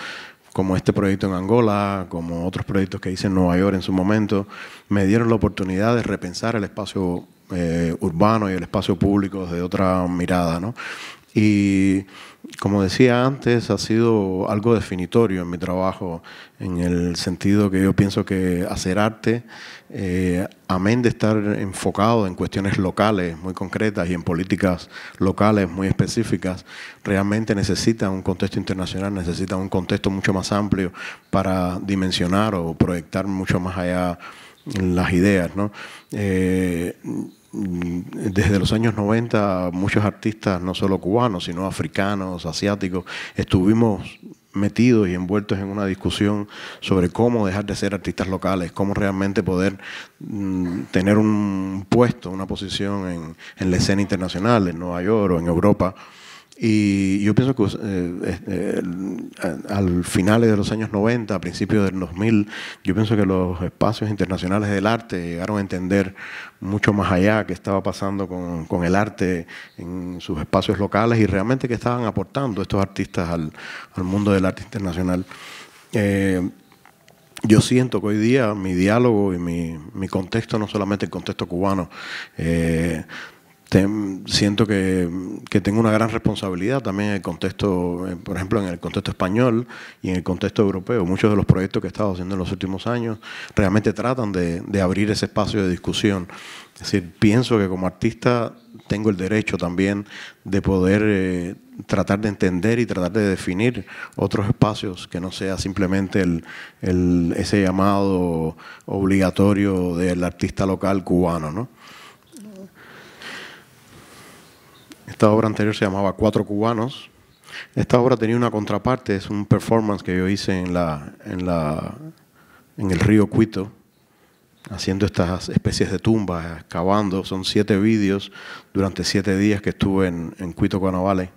como este proyecto en Angola, como otros proyectos que hice en Nueva York en su momento, me dieron la oportunidad de repensar el espacio eh, urbano y el espacio público desde otra mirada. ¿no? Y como decía antes, ha sido algo definitorio en mi trabajo, en el sentido que yo pienso que hacer arte, eh, amén de estar enfocado en cuestiones locales muy concretas y en políticas locales muy específicas, realmente necesita un contexto internacional, necesita un contexto mucho más amplio para dimensionar o proyectar mucho más allá las ideas. ¿no? Eh, Mm, desde los años 90 muchos artistas, no solo cubanos, sino africanos, asiáticos, estuvimos metidos y envueltos en una discusión sobre cómo dejar de ser artistas locales, cómo realmente poder mm, tener un puesto, una posición en la escena internacional, en Nueva York o en Europa. Y yo pienso que eh, eh, al finales de los años 90, a principios del 2000, yo pienso que los espacios internacionales del arte llegaron a entender mucho más allá que estaba pasando con, el arte en sus espacios locales y realmente qué estaban aportando estos artistas al, mundo del arte internacional. Eh, yo siento que hoy día mi diálogo y mi, contexto, no solamente el contexto cubano, este, siento que, tengo una gran responsabilidad también en el contexto, eh, por ejemplo, en el contexto español y en el contexto europeo. Muchos de los proyectos que he estado haciendo en los últimos años realmente tratan de, abrir ese espacio de discusión. Es decir, pienso que como artista tengo el derecho también de poder eh, tratar de entender y tratar de definir otros espacios que no sea simplemente el, ese llamado obligatorio del artista local cubano, ¿no? Esta obra anterior se llamaba Cuatro Cubanos. Esta obra tenía una contraparte, es un performance que yo hice en, la, en, la, en el río Cuito, haciendo estas especies de tumbas, excavando. Son siete vídeos durante siete días que estuve en, en Cuito, Cuanavale.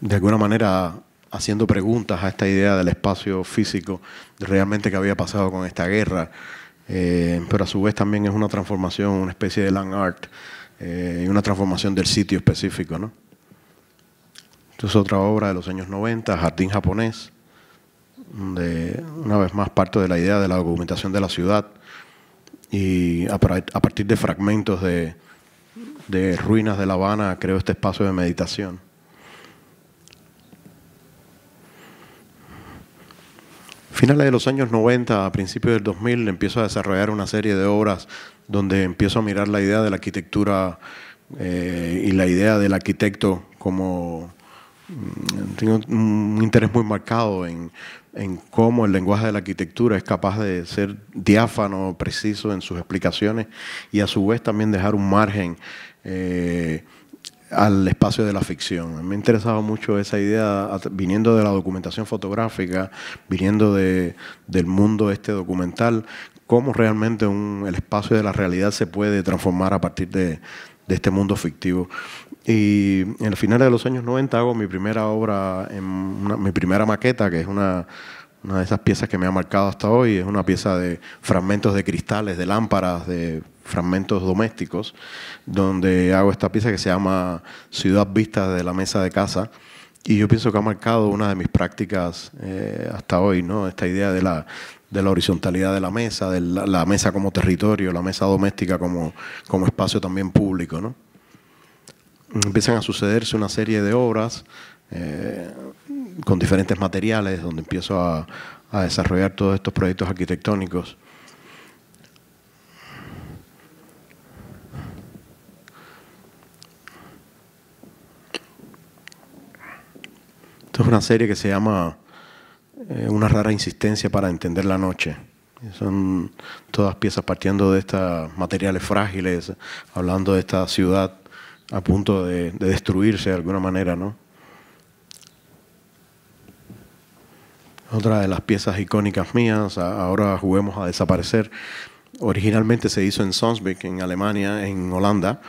De alguna manera haciendo preguntas a esta idea del espacio físico, realmente qué había pasado con esta guerra, eh, pero a su vez también es una transformación, una especie de land art eh, y una transformación del sitio específico. ¿no? Esto es otra obra de los años 90, Jardín japonés, donde una vez más parto de la idea de la documentación de la ciudad y a, partir de fragmentos de, de ruinas de La Habana creo este espacio de meditación. finales de los años 90, a principios del 2000, empiezo a desarrollar una serie de obras donde empiezo a mirar la idea de la arquitectura eh, y la idea del arquitecto como... Mm, tengo un interés muy marcado en, cómo el lenguaje de la arquitectura es capaz de ser diáfano, preciso en sus explicaciones y a su vez también dejar un margen eh, al espacio de la ficción. Me ha interesado mucho esa idea, viniendo de la documentación fotográfica, viniendo de, del mundo este documental, cómo realmente el espacio de la realidad se puede transformar a partir de, este mundo fictivo. Y en el final de los años 90 hago mi primera obra, mi primera maqueta, que es una, una de esas piezas que me ha marcado hasta hoy, es una pieza de fragmentos de cristales, de lámparas, de fragmentos domésticos, donde hago esta pieza que se llama Ciudad Vista de la Mesa de Casa. Y yo pienso que ha marcado una de mis prácticas eh, hasta hoy, ¿no? Esta idea de la, horizontalidad de la mesa, de la, mesa como territorio, la mesa doméstica como, espacio también público, ¿no? Empiezan a sucederse una serie de obras eh, con diferentes materiales, donde empiezo a, a desarrollar todos estos proyectos arquitectónicos. Esto es una serie que se llama eh, Una rara insistencia para entender la noche. Son todas piezas partiendo de estos materiales frágiles, hablando de esta ciudad a punto de, destruirse de alguna manera, ¿no? Otra de las piezas icónicas mías, ahora juguemos a desaparecer. Originalmente se hizo en Sonsbeck, en Alemania, en Holanda.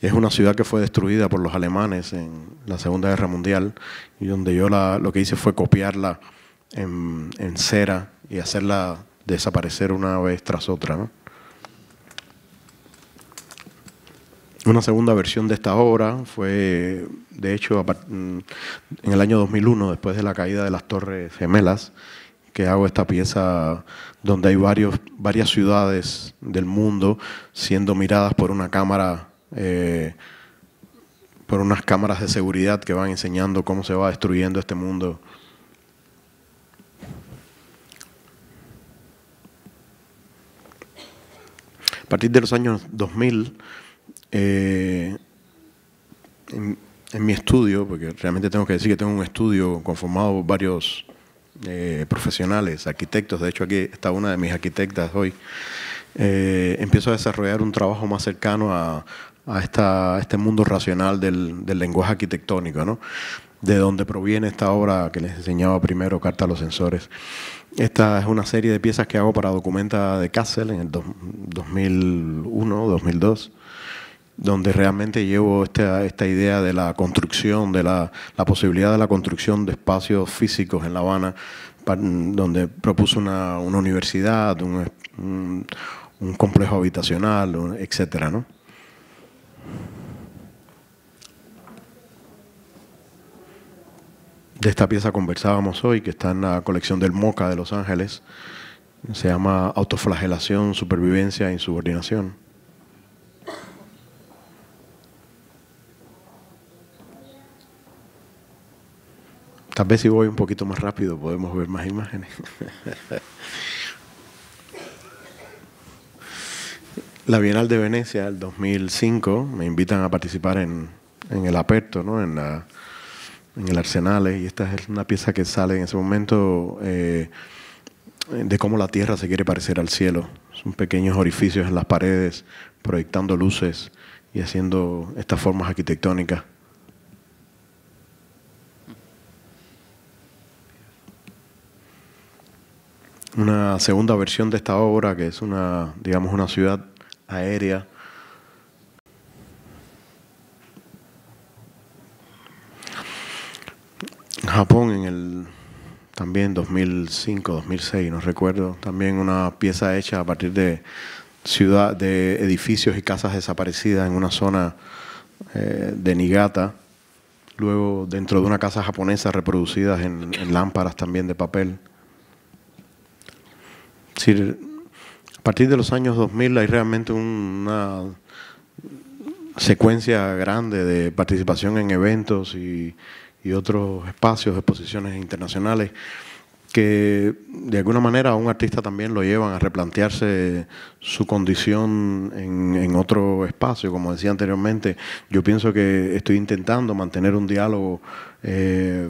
Es una ciudad que fue destruida por los alemanes en la Segunda Guerra Mundial y donde yo lo que hice fue copiarla en, cera y hacerla desaparecer una vez tras otra. Una segunda versión de esta obra fue, de hecho, mm, en el año 2001, después de la caída de las Torres Gemelas, que hago esta pieza donde hay varios, varias ciudades del mundo siendo miradas por una cámara eh, por unas cámaras de seguridad que van enseñando cómo se va destruyendo este mundo. A partir de los años 2000, eh, en, mi estudio, porque realmente tengo que decir que tengo un estudio conformado por varios eh, profesionales, arquitectos, de hecho aquí está una de mis arquitectas hoy, empiezo a desarrollar un trabajo más cercano a a, esta, este mundo racional del, lenguaje arquitectónico, ¿no? de donde proviene esta obra que les enseñaba primero, Carta a los Sensores. Esta es una serie de piezas que hago para Documenta de Kassel en el 2001, 2002, donde realmente llevo esta, idea de la construcción, de la, posibilidad de la construcción de espacios físicos en La Habana, donde propuso una, universidad, un, un complejo habitacional, etcétera, ¿no? De esta pieza conversábamos hoy, que está en la colección del Moca de Los Ángeles. Se llama Autoflagelación, Supervivencia e Insubordinación. Tal vez si voy un poquito más rápido podemos ver más imágenes. [laughs] La Bienal de Venecia, del 2005, me invitan a participar en, el aperto, ¿no? en, el Arsenal y esta es una pieza que sale en ese momento eh, de cómo la tierra se quiere parecer al cielo. Son pequeños orificios en las paredes, proyectando luces y haciendo estas formas arquitectónicas. Una segunda versión de esta obra, que es una, digamos, una ciudad aérea. Japón en el también 2005, 2006, no recuerdo, también una pieza hecha a partir de ciudad de edificios y casas desaparecidas en una zona eh, de Niigata, luego dentro de una casa japonesa reproducidas en, lámparas también de papel. A partir de los años 2000 hay realmente una secuencia grande de participación en eventos y, otros espacios, exposiciones internacionales que de alguna manera a un artista también lo llevan a replantearse su condición en, otro espacio. Como decía anteriormente, yo pienso que estoy intentando mantener un diálogo eh,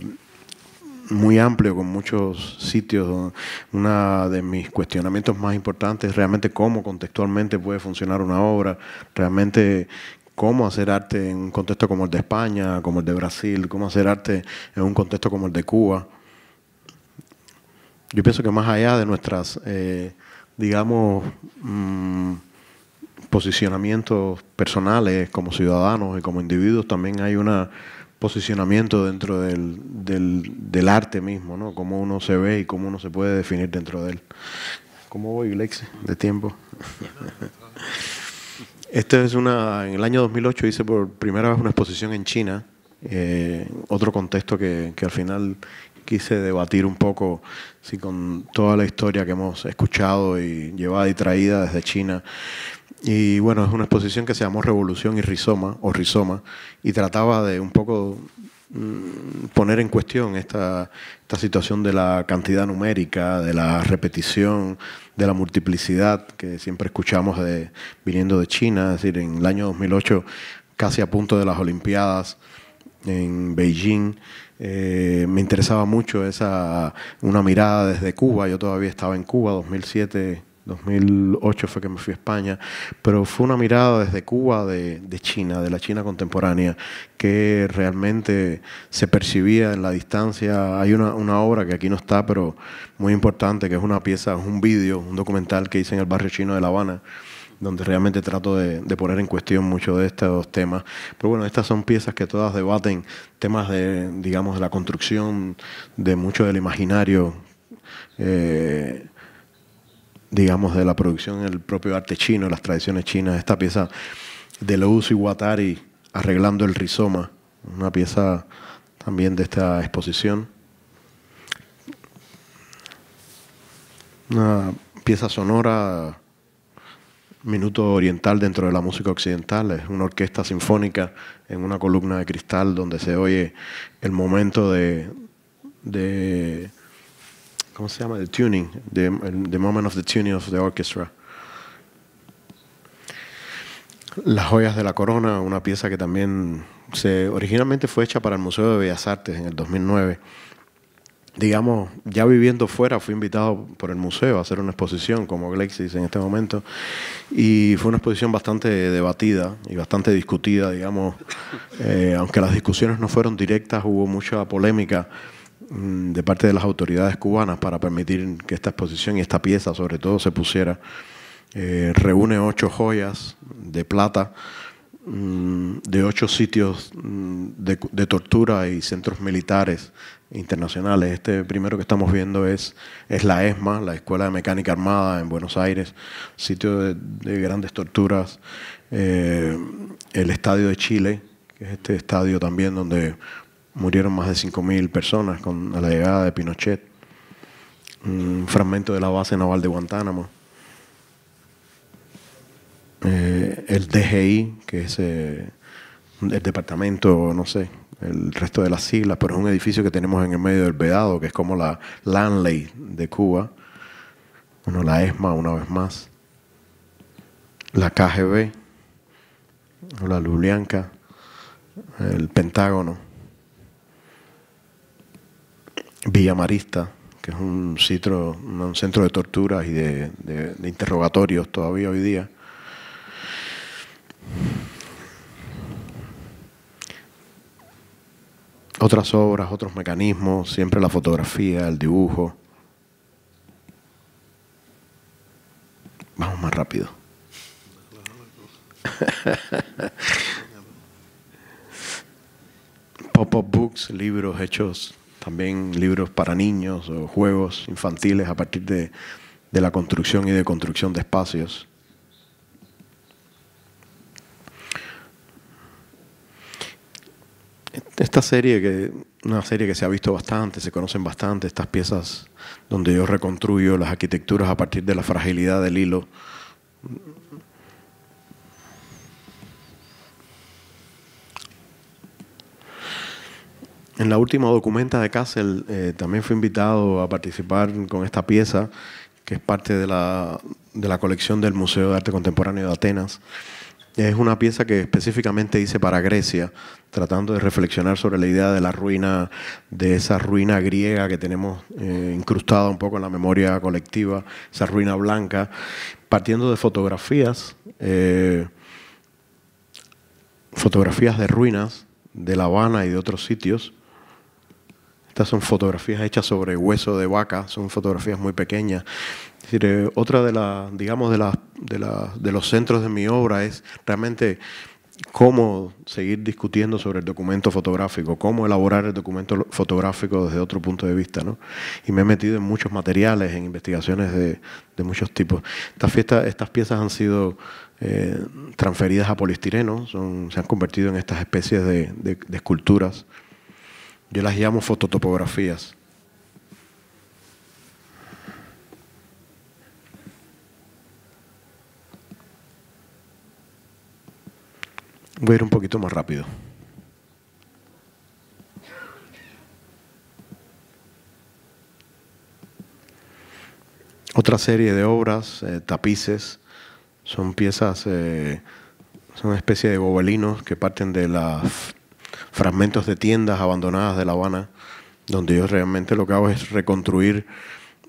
muy amplio con muchos sitios. Uno de mis cuestionamientos más importantes es realmente cómo contextualmente puede funcionar una obra, realmente cómo hacer arte en un contexto como el de España, como el de Brasil, cómo hacer arte en un contexto como el de Cuba. Yo pienso que más allá de nuestras, eh, digamos, mm, posicionamientos personales como ciudadanos y como individuos, también hay una posicionamiento dentro del, del, arte mismo, ¿no? Cómo uno se ve y cómo uno se puede definir dentro de él. ¿Cómo voy, Lexi? De tiempo. [laughs] Este es una, en el año 2008 hice por primera vez una exposición en China, eh, otro contexto que, al final quise debatir un poco si con toda la historia que hemos escuchado y llevada y traída desde China y bueno, es una exposición que se llamó Revolución y Rizoma, o Rizoma, y trataba de un poco mm, poner en cuestión esta, situación de la cantidad numérica, de la repetición, de la multiplicidad que siempre escuchamos de, viniendo de China. Es decir, en el año 2008, casi a punto de las Olimpiadas en Beijing, eh, me interesaba mucho esa, una mirada desde Cuba. Yo todavía estaba en Cuba, 2007 2008 fue que me fui a España, pero fue una mirada desde Cuba, de, China, de la China contemporánea, que realmente se percibía en la distancia. Hay una, obra que aquí no está, pero muy importante, que es una pieza, es un vídeo, un documental que hice en el barrio chino de La Habana, donde realmente trato de, poner en cuestión muchos de estos temas. Pero bueno, estas son piezas que todas debaten temas de, digamos, la construcción de mucho del imaginario. Eh, digamos, de la producción, el propio arte chino, las tradiciones chinas. Esta pieza de y Watari Arreglando el rizoma, una pieza también de esta exposición. Una pieza sonora, minuto oriental dentro de la música occidental, es una orquesta sinfónica en una columna de cristal donde se oye el momento de ¿cómo se llama? The tuning, the, moment of the tuning of the orchestra. Las joyas de la corona, una pieza que también se, originalmente fue hecha para el Museo de Bellas Artes en el 2009. Digamos, ya viviendo fuera, fui invitado por el museo a hacer una exposición como Glexis en este momento. Y fue una exposición bastante debatida y bastante discutida, digamos. Eh, aunque las discusiones no fueron directas, hubo mucha polémica Mm, de parte de las autoridades cubanas para permitir que esta exposición y esta pieza sobre todo se pusiera. Eh, reúne ocho joyas de plata mm, de ocho sitios mm, de, tortura y centros militares internacionales. Este primero que estamos viendo es, es la ESMA, la Escuela de Mecánica Armada en Buenos Aires, sitio de, grandes torturas, eh, el Estadio de Chile, que es este estadio también donde murieron más de 5.000 personas con, a la llegada de Pinochet. Un fragmento de la base naval de Guantánamo. Eh, el DGI, que es eh, el departamento, no sé, el resto de las siglas, pero es un edificio que tenemos en el medio del Vedado, que es como la Landley de Cuba. Bueno, la ESMA, una vez más. La KGB, la Lulianca, el Pentágono. Villa Marista, que es un, un centro de torturas y de interrogatorios todavía hoy día. Otras obras, otros mecanismos, siempre la fotografía, el dibujo. Vamos más rápido. [laughs] Pop-up books, libros hechos también libros para niños o juegos infantiles a partir de, la construcción y de construcción de espacios. Esta serie, que una serie que se ha visto bastante, se conocen bastante, estas piezas donde yo reconstruyo las arquitecturas a partir de la fragilidad del hilo, En la última documenta de Kassel eh, también fui invitado a participar con esta pieza, que es parte de la, de la colección del Museo de Arte Contemporáneo de Atenas. Es una pieza que específicamente hice para Grecia, tratando de reflexionar sobre la idea de la ruina, de esa ruina griega que tenemos eh, incrustada un poco en la memoria colectiva, esa ruina blanca, partiendo de fotografías, eh, fotografías de ruinas de La Habana y de otros sitios, estas son fotografías hechas sobre hueso de vaca, son fotografías muy pequeñas. Eh, otra de las, digamos, de, la, de, de los centros de mi obra es realmente cómo seguir discutiendo sobre el documento fotográfico, cómo elaborar el documento fotográfico desde otro punto de vista. ¿no? Y me he metido en muchos materiales, en investigaciones de, de muchos tipos. Estas, estas piezas han sido eh, transferidas a polistireno, se han convertido en estas especies de esculturas. Yo las llamo fototopografías. Voy a ir un poquito más rápido. Otra serie de obras, eh, tapices, son piezas, eh, son una especie de gobelinos que parten de la fragmentos de tiendas abandonadas de La Habana, donde yo realmente lo que hago es reconstruir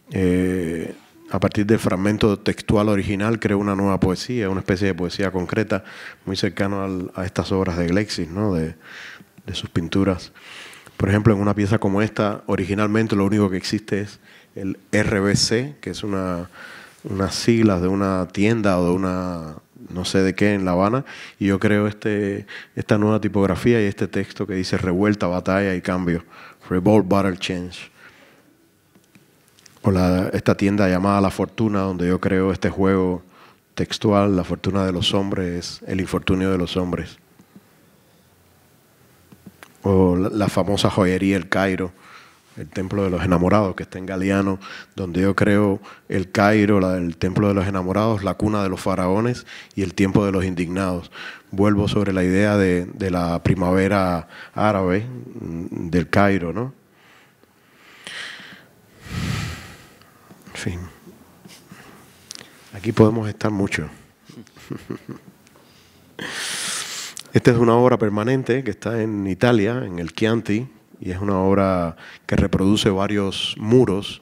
eh, a partir del fragmento textual original, creo una nueva poesía, una especie de poesía concreta, muy cercano a estas obras de Glexis, ¿no? de, sus pinturas. Por ejemplo, en una pieza como esta, originalmente lo único que existe es el RBC, que es una, unas siglas de una tienda o de una no sé de qué en La Habana y yo creo este, esta nueva tipografía y este texto que dice revuelta, batalla y cambio, Revolt, Battle, Change. O la, esta tienda llamada La Fortuna, donde yo creo este juego textual, La Fortuna de los Hombres, El Infortunio de los Hombres. O la, la famosa joyería El Cairo, el Templo de los Enamorados, que está en Galeano, donde yo creo el Cairo, el Templo de los Enamorados, la cuna de los faraones y el tiempo de los indignados. Vuelvo sobre la idea de, de la primavera árabe mm, del Cairo, ¿no? En fin, aquí podemos estar mucho. [laughs] Esta es una obra permanente que está en Italia, en el Chianti, y es una obra que reproduce varios muros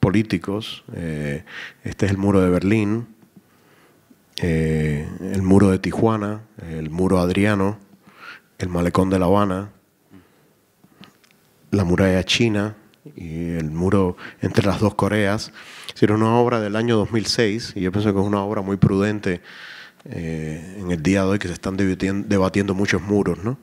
políticos. Eh, este es el muro de Berlín, eh, el muro de Tijuana, el muro Adriano, el malecón de La Habana, la muralla china y el muro entre las dos Coreas. Es una obra del año 2006 y yo pienso que es una obra muy prudente eh, en el día de hoy que se están debatiendo muchos muros, ¿no?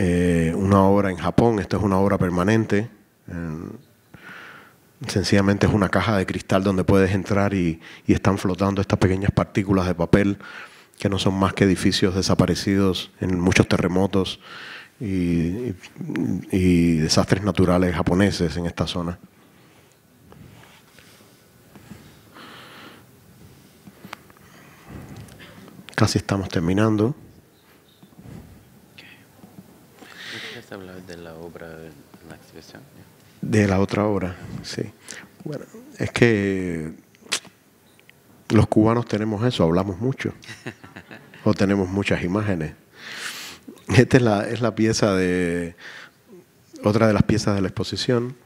Eh, una obra en Japón, esto es una obra permanente. Eh, sencillamente es una caja de cristal donde puedes entrar y, están flotando estas pequeñas partículas de papel que no son más que edificios desaparecidos en muchos terremotos y desastres naturales japoneses en esta zona. Casi estamos terminando. de la obra en exposición? De la otra obra, sí. Bueno, es que los cubanos tenemos eso, hablamos mucho. [laughs] o tenemos muchas imágenes. Esta es la, es la pieza de. Otra de las piezas de la exposición.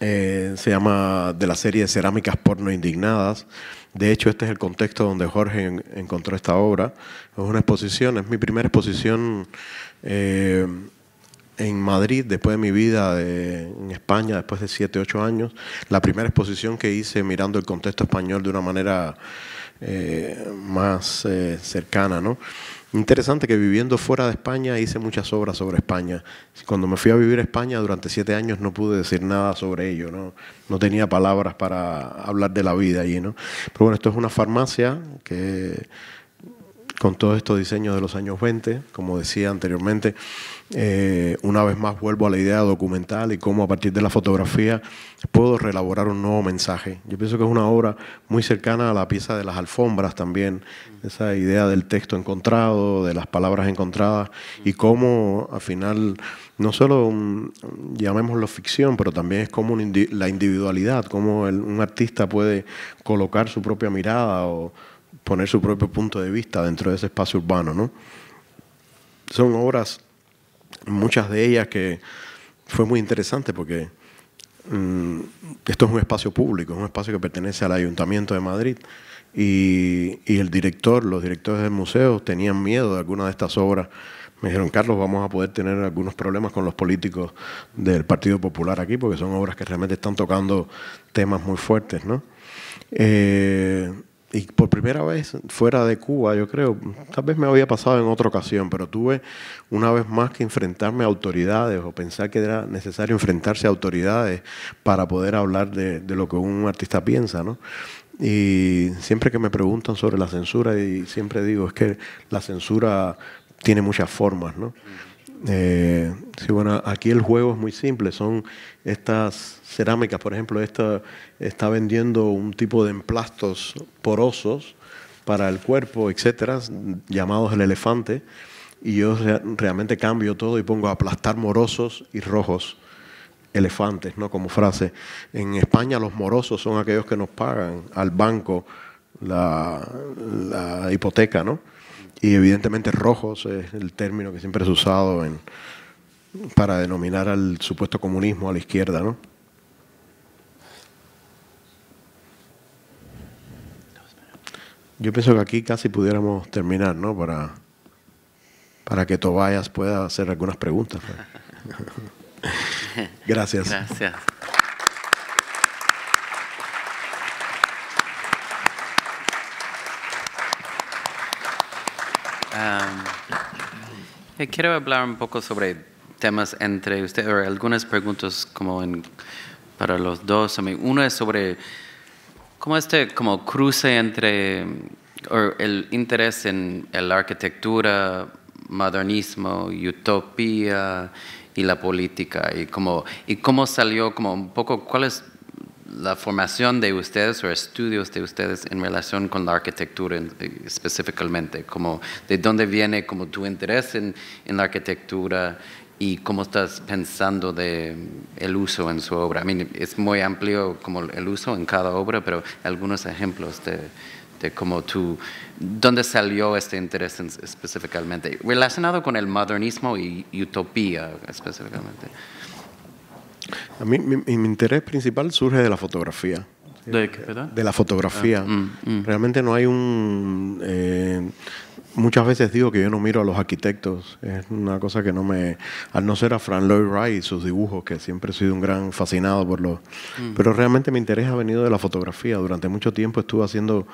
Eh, se llama de la serie de Cerámicas Porno Indignadas. De hecho, este es el contexto donde Jorge encontró esta obra. Es una exposición, es mi primera exposición eh, en Madrid, después de mi vida eh, en España, después de siete, ocho años, la primera exposición que hice mirando el contexto español de una manera eh, más eh, cercana. ¿no? Interesante que viviendo fuera de España hice muchas obras sobre España. Cuando me fui a vivir a España durante siete años no pude decir nada sobre ello, ¿no? no tenía palabras para hablar de la vida allí. ¿no? Pero bueno, esto es una farmacia que con todos estos diseños de los años 20, como decía anteriormente, eh, una vez más vuelvo a la idea documental y cómo a partir de la fotografía puedo relaborar un nuevo mensaje. Yo pienso que es una obra muy cercana a la pieza de las alfombras también, esa idea del texto encontrado, de las palabras encontradas y cómo al final no solo llamémoslo ficción, pero también es como la individualidad, cómo un artista puede colocar su propia mirada o poner su propio punto de vista dentro de ese espacio urbano, ¿no? Son obras muchas de ellas que fue muy interesante porque mm, esto es un espacio público, es un espacio que pertenece al Ayuntamiento de Madrid y, el director, los directores del museo tenían miedo de algunas de estas obras me dijeron, Carlos, vamos a poder tener algunos problemas con los políticos del Partido Popular aquí, porque son obras que realmente están tocando temas muy fuertes, ¿no? Eh, y por primera vez fuera de Cuba, yo creo, tal vez me había pasado en otra ocasión, pero tuve una vez más que enfrentarme a autoridades o pensar que era necesario enfrentarse a autoridades para poder hablar de, lo que un artista piensa, ¿no? Y siempre que me preguntan sobre la censura, y siempre digo, es que la censura tiene muchas formas, ¿no? Eh, bueno, aquí el juego es muy simple, son estas cerámicas, por ejemplo, esta está vendiendo un tipo de emplastos porosos para el cuerpo, etcétera, llamados el elefante, y yo realmente cambio todo y pongo aplastar morosos y rojos elefantes, ¿no? Como frase. En España los morosos son aquellos que nos pagan al banco la, hipoteca, ¿no? Y evidentemente rojos es el término que siempre es usado para denominar al supuesto comunismo a la izquierda, ¿no? Yo pienso que aquí casi pudiéramos terminar, ¿no? Para, para que Tobayas pueda hacer algunas preguntas. Pues. [laughs] Gracias. Gracias. Um, eh, quiero hablar un poco sobre temas entre ustedes, algunas preguntas como para los dos. Uno es sobre como este como cruce entre el interés en la arquitectura, modernismo, utopía y la política y y cómo salió como un poco cuál es la formación de ustedes o estudios de ustedes en relación con la arquitectura eh, específicamente, como de dónde viene como tu interés en, en la arquitectura y cómo estás pensando de el uso en su obra. es muy amplio como el uso en cada obra, pero algunos ejemplos de, cómo tú, dónde salió este interés específicamente, relacionado con el modernismo y, utopía específicamente. A mí mi, interés principal surge de la fotografía. ¿De, qué, de la fotografía. Ah, mm, mm. Realmente no hay un... Eh, muchas veces digo que yo no miro a los arquitectos. Es una cosa que no me. Al no ser a Frank Lloyd Wright y sus dibujos, que siempre he sido un gran fascinado por los. Mm. Pero realmente mi interés ha venido de la fotografía. Durante mucho tiempo estuve haciendo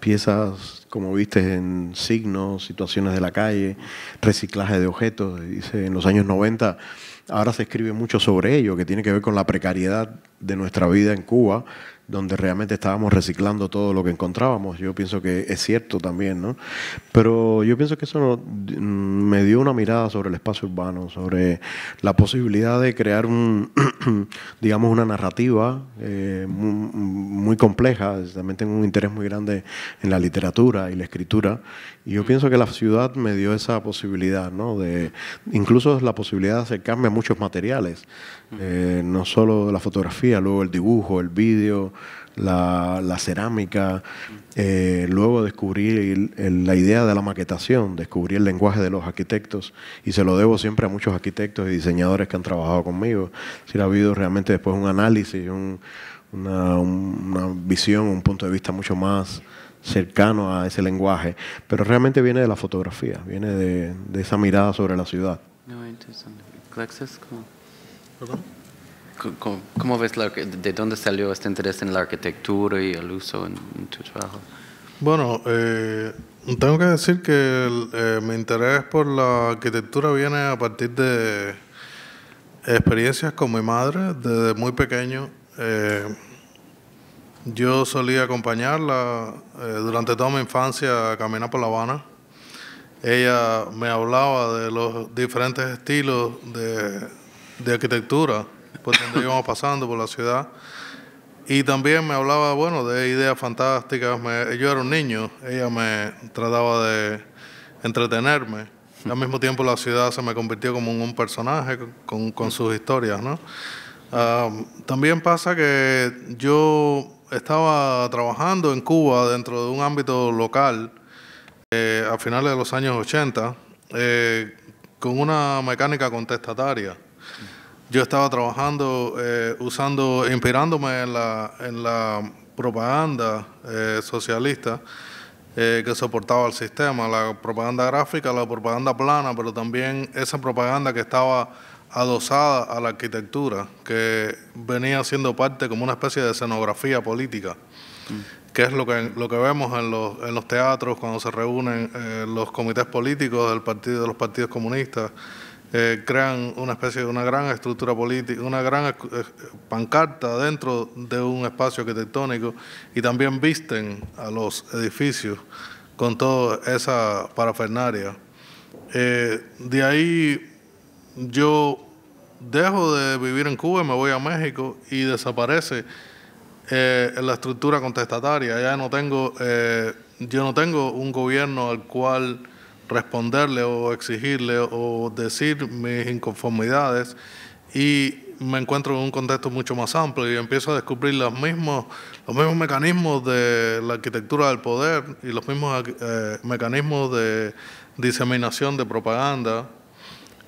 piezas, como viste, en signos, situaciones de la calle, reciclaje de objetos. Dice, en los años 90, ahora se escribe mucho sobre ello, que tiene que ver con la precariedad de nuestra vida en Cuba donde realmente estábamos reciclando todo lo que encontrábamos. Yo pienso que es cierto también, ¿no? Pero yo pienso que eso mm, me dio una mirada sobre el espacio urbano, sobre la posibilidad de crear [clears throat] digamos, una narrativa eh, muy, muy, compleja. También tengo un interés muy grande en la literatura y la escritura y yo pienso que la ciudad me dio esa posibilidad, ¿no? De, incluso la posibilidad de acercarme a muchos materiales, eh, no solo la fotografía, luego el dibujo, el vídeo, la, cerámica, eh, luego descubrir la idea de la maquetación, descubrir el lenguaje de los arquitectos y se lo debo siempre a muchos arquitectos y diseñadores que han trabajado conmigo. Si ha habido realmente después un análisis, una, visión, un punto de vista mucho más cercano a ese lenguaje, pero realmente viene de la fotografía, viene de, esa mirada sobre la ciudad. No, interesante. ¿cómo? ves de dónde salió este interés en la arquitectura y el uso en, tu trabajo? Bueno, eh, tengo que decir que eh, mi interés por la arquitectura viene a partir de experiencias con mi madre desde muy pequeño. Eh, yo solía acompañarla eh, durante toda mi infancia a caminar por La Habana. Ella me hablaba de los diferentes estilos de, arquitectura por donde [coughs] íbamos pasando por la ciudad. Y también me hablaba, bueno, de ideas fantásticas. yo era un niño, ella me trataba de entretenerme. al mismo tiempo la ciudad se me convirtió como un personaje con, sus historias, ¿no? Ah, también pasa que yo estaba trabajando en Cuba dentro de un ámbito local eh, a finales de los años 80 eh, con una mecánica contestataria. Yo estaba trabajando eh, usando, inspirándome en la, en la propaganda socialista que soportaba el sistema, la propaganda gráfica, la propaganda plana, pero también esa propaganda que estaba adosada a la arquitectura, que venía siendo parte como una especie de escenografía política, mm. que es lo que, lo que vemos en los, en los teatros cuando se reúnen eh, los comités políticos del partido, de los partidos comunistas, eh, crean una especie de una gran estructura política, una gran pancarta dentro de un espacio arquitectónico y también visten a los edificios con toda esa parafernaria. Eh, de ahí yo dejo de vivir en Cuba, y me voy a México y desaparece eh, la estructura contestataria. Ya no tengo, eh, yo no tengo un gobierno al cual responderle o exigirle o decir mis inconformidades y me encuentro en un contexto mucho más amplio y empiezo a descubrir los mismos, mecanismos de la arquitectura del poder y los mismos eh, mecanismos de diseminación de propaganda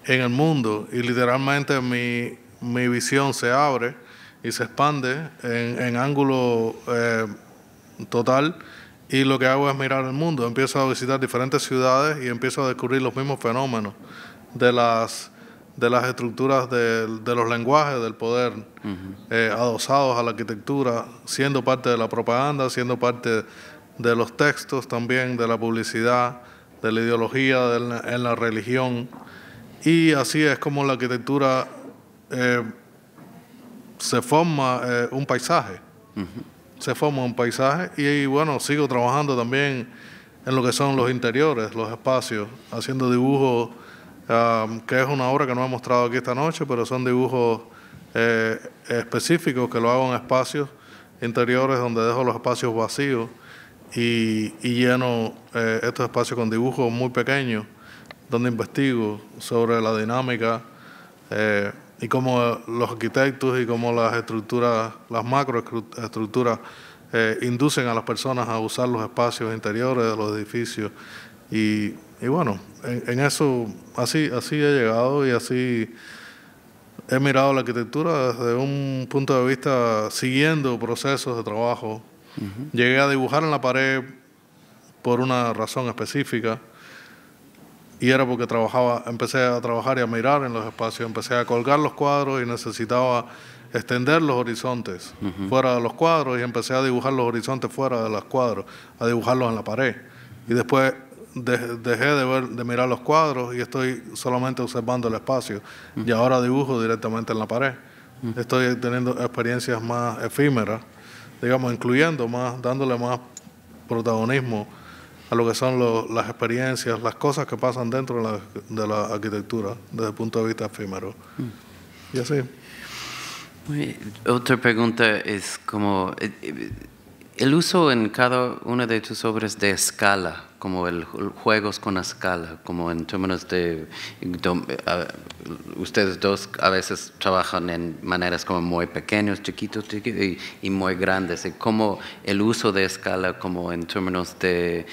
en el mundo y literalmente mi, visión se abre y se expande en, en ángulo eh, total y lo que hago es mirar el mundo. Empiezo a visitar diferentes ciudades y empiezo a descubrir los mismos fenómenos de las, de las estructuras de, los lenguajes del poder eh, adosados a la arquitectura, siendo parte de la propaganda, siendo parte de los textos también, de la publicidad, de la ideología, en la religión. Y así es como la arquitectura eh, se forma eh, un paisaje. Se forma un paisaje y, bueno, sigo trabajando también en lo que son los interiores, los espacios, haciendo dibujos, que es una obra que no he mostrado aquí esta noche, pero son dibujos eh, específicos que lo hago en espacios interiores donde dejo los espacios vacíos y lleno estos espacios con dibujos muy pequeños donde investigo sobre la dinámica eh, y cómo los arquitectos y cómo las estructuras, las macroestructuras eh, inducen a las personas a usar los espacios interiores de los edificios. Y, bueno, en, eso así, así he llegado y así he mirado la arquitectura desde un punto de vista siguiendo procesos de trabajo. Llegué a dibujar en la pared por una razón específica y era porque trabajaba, empecé a trabajar y a mirar en los espacios, empecé a colgar los cuadros y necesitaba extender los horizontes fuera de los cuadros y empecé a dibujar los horizontes fuera de los cuadros, a dibujarlos en la pared. Y después dejé de, ver, de mirar los cuadros y estoy solamente observando el espacio. Y ahora dibujo directamente en la pared. Estoy teniendo experiencias más efímeras, digamos, incluyendo más, dándole más protagonismo a lo que son las experiencias, las cosas que pasan dentro de la, arquitectura desde el punto de vista efímero. Mm. Y así. otra pregunta es como eh, eh, el uso en cada una de tus obras de escala como el, juegos con escala, como en términos de, ustedes dos a veces trabajan en maneras como muy pequeños, chiquitos, y, muy grandes, y como el uso de escala como en términos de,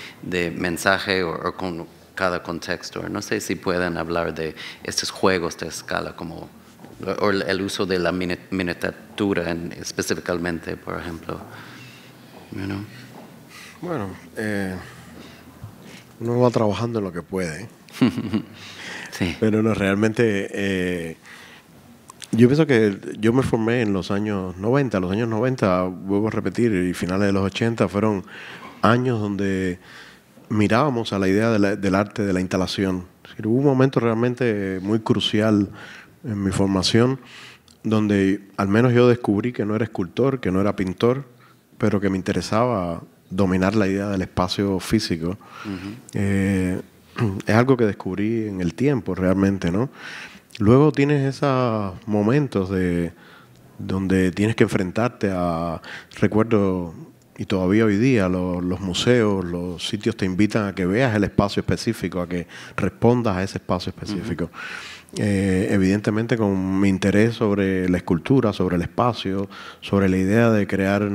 mensaje o, con cada contexto. No sé si pueden hablar de estos juegos de escala como o el uso de la miniatura específicamente, por ejemplo. Bueno, eh, uno va trabajando en lo que puede. [laughs] Pero no, realmente eh, yo pienso que yo me formé en los años 90, los años 90, vuelvo a repetir, y finales de los 80 fueron años donde mirábamos a la idea del arte de la instalación. hubo un momento realmente muy crucial en mi formación donde al menos yo descubrí que no era escultor, que no era pintor, pero que me interesaba dominar la idea del espacio físico. Eh, [clears throat] es algo que descubrí en el tiempo realmente, ¿no? Luego tienes esos momentos de donde tienes que enfrentarte a recuerdo y todavía hoy día los, museos, los sitios te invitan a que veas el espacio específico, a que respondas a ese espacio específico. Eh, evidentemente con mi interés sobre la escultura, sobre el espacio, sobre la idea de crear,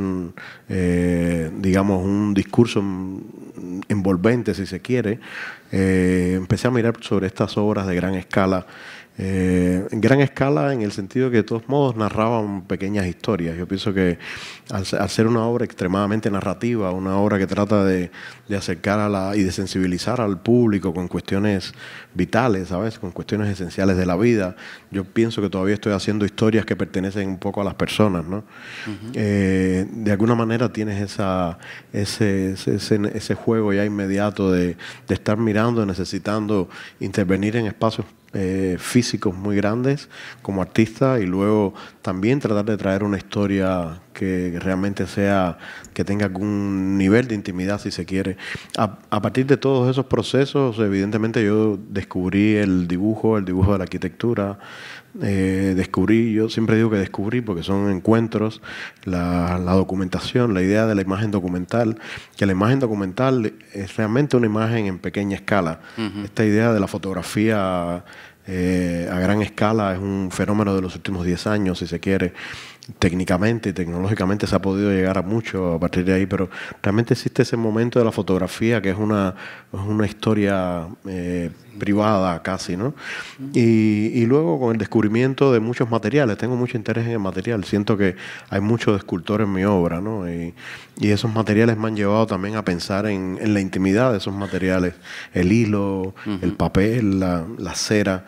eh, digamos, un discurso envolvente, si se quiere, eh, empecé a mirar sobre estas obras de gran escala eh, en gran escala en el sentido que de todos modos narraban pequeñas historias. Yo pienso que al, ser una obra extremadamente narrativa, una obra que trata de, acercar a la, y de sensibilizar al público con cuestiones vitales, ¿sabes? Con cuestiones esenciales de la vida, yo pienso que todavía estoy haciendo historias que pertenecen un poco a las personas, ¿no? Eh, de alguna manera tienes esa, ese, juego ya inmediato de estar mirando, necesitando intervenir en espacios eh, físicos muy grandes como artista y luego también tratar de traer una historia que realmente sea, que tenga algún nivel de intimidad si se quiere. A, partir de todos esos procesos, evidentemente yo descubrí el dibujo, el dibujo de la arquitectura, eh, descubrí, yo siempre digo que descubrí porque son encuentros, la, documentación, la idea de la imagen documental, que la imagen documental es realmente una imagen en pequeña escala. Esta idea de la fotografía... Eh, a gran escala es un fenómeno de los últimos 10 años, si se quiere técnicamente y tecnológicamente se ha podido llegar a mucho a partir de ahí, pero realmente existe ese momento de la fotografía que es una, una historia eh, privada casi, ¿no? Y, luego con el descubrimiento de muchos materiales, tengo mucho interés en el material, siento que hay muchos escultores en mi obra, ¿no? Y, esos materiales me han llevado también a pensar en, la intimidad de esos materiales, el hilo, el papel, la, la cera.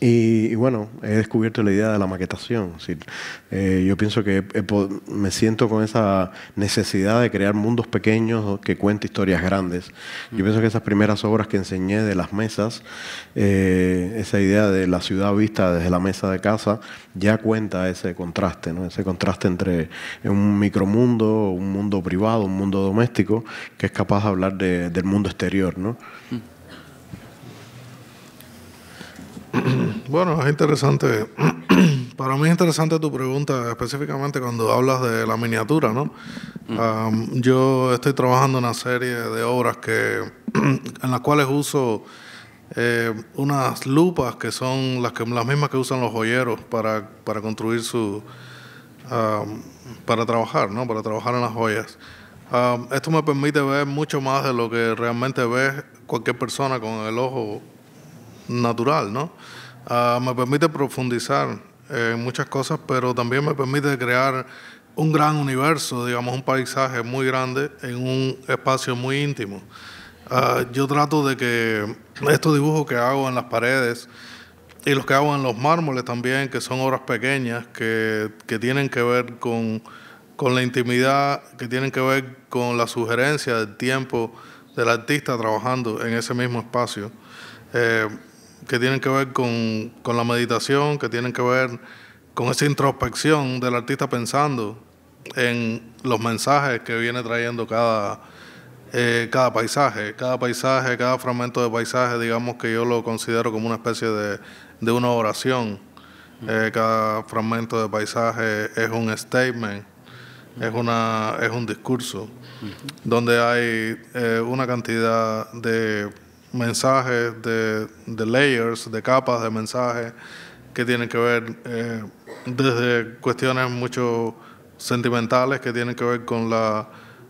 Y, bueno, he descubierto la idea de la maquetación. Eh, yo pienso que me siento con esa necesidad de crear mundos pequeños que cuenten historias grandes. Yo pienso que esas primeras obras que enseñé de las mesas, eh, esa idea de la ciudad vista desde la mesa de casa, ya cuenta ese contraste, ese contraste entre un micromundo, un mundo privado, un mundo doméstico, que es capaz de hablar del mundo exterior. [clears throat] Bueno, es interesante. [clears throat] Para mí es interesante tu pregunta, específicamente cuando hablas de la miniatura, ¿no? Mm. yo estoy trabajando en una serie de obras que, [clears throat] en las cuales uso eh, unas lupas que son las, que, las mismas que usan los joyeros para, construir su... para trabajar, ¿no? Para trabajar en las joyas. esto me permite ver mucho más de lo que realmente ve cualquier persona con el ojo natural, ¿no? Ah, me permite profundizar en muchas cosas, pero también me permite crear un gran universo, digamos, un paisaje muy grande en un espacio muy íntimo. Ah, yo trato de que estos dibujos que hago en las paredes y los que hago en los mármoles también, que son obras pequeñas, que, tienen que ver con, la intimidad, que tienen que ver con la sugerencia del tiempo del artista trabajando en ese mismo espacio. Eh, que tienen que ver con, la meditación, que tienen que ver con esa introspección del artista pensando en los mensajes que viene trayendo cada, eh, cada paisaje. Cada paisaje, cada fragmento de paisaje, digamos que yo lo considero como una especie de, una oración. Mm. Eh, cada fragmento de paisaje es un statement, mm. es, una, es un discurso, mm. donde hay eh, una cantidad de mensajes de, layers, de capas de mensajes que tienen que ver eh, desde cuestiones mucho sentimentales que tienen que ver con la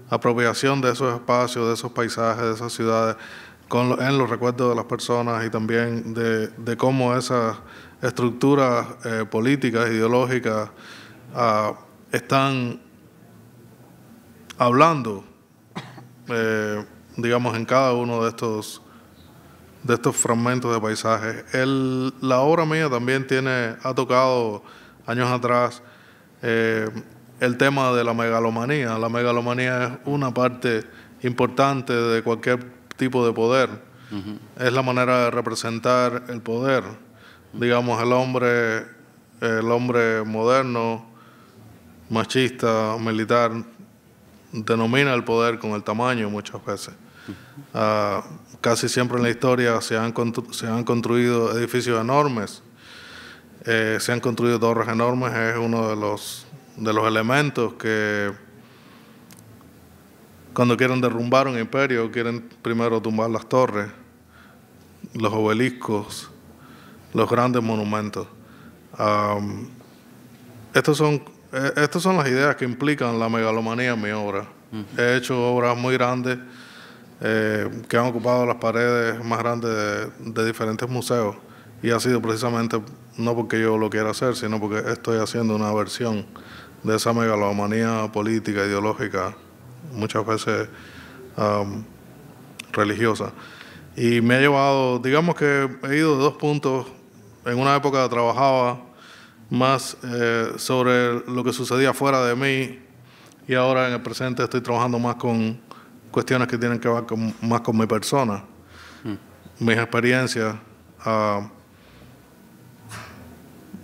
apropiación de esos espacios, de esos paisajes, de esas ciudades, con en los recuerdos de las personas y también de, cómo esas estructuras eh, políticas, ideológicas, ah, están hablando, eh, digamos, en cada uno de estos de estos fragmentos de paisajes. la obra mía también tiene, ha tocado años atrás eh, el tema de la megalomanía. La megalomanía es una parte importante de cualquier tipo de poder. Es la manera de representar el poder. Digamos, el hombre, el hombre moderno, machista, militar, denomina el poder con el tamaño muchas veces casi siempre en la historia se han, construido edificios enormes, eh, se han construido torres enormes, es uno de los, de los elementos que cuando quieren derrumbar un imperio, quieren primero tumbar las torres, los obeliscos, los grandes monumentos. son, eh, estas son las ideas que implican la megalomanía en mi obra. He hecho obras muy grandes eh, que han ocupado las paredes más grandes de, diferentes museos. Y ha sido precisamente no porque yo lo quiera hacer, sino porque estoy haciendo una versión de esa megalomanía política, ideológica, muchas veces um, religiosa. Y me ha llevado, digamos que he ido de dos puntos. En una época trabajaba más eh, sobre lo que sucedía fuera de mí y ahora en el presente estoy trabajando más con cuestiones que tienen que ver más con mi persona, mm. mis experiencias, ah,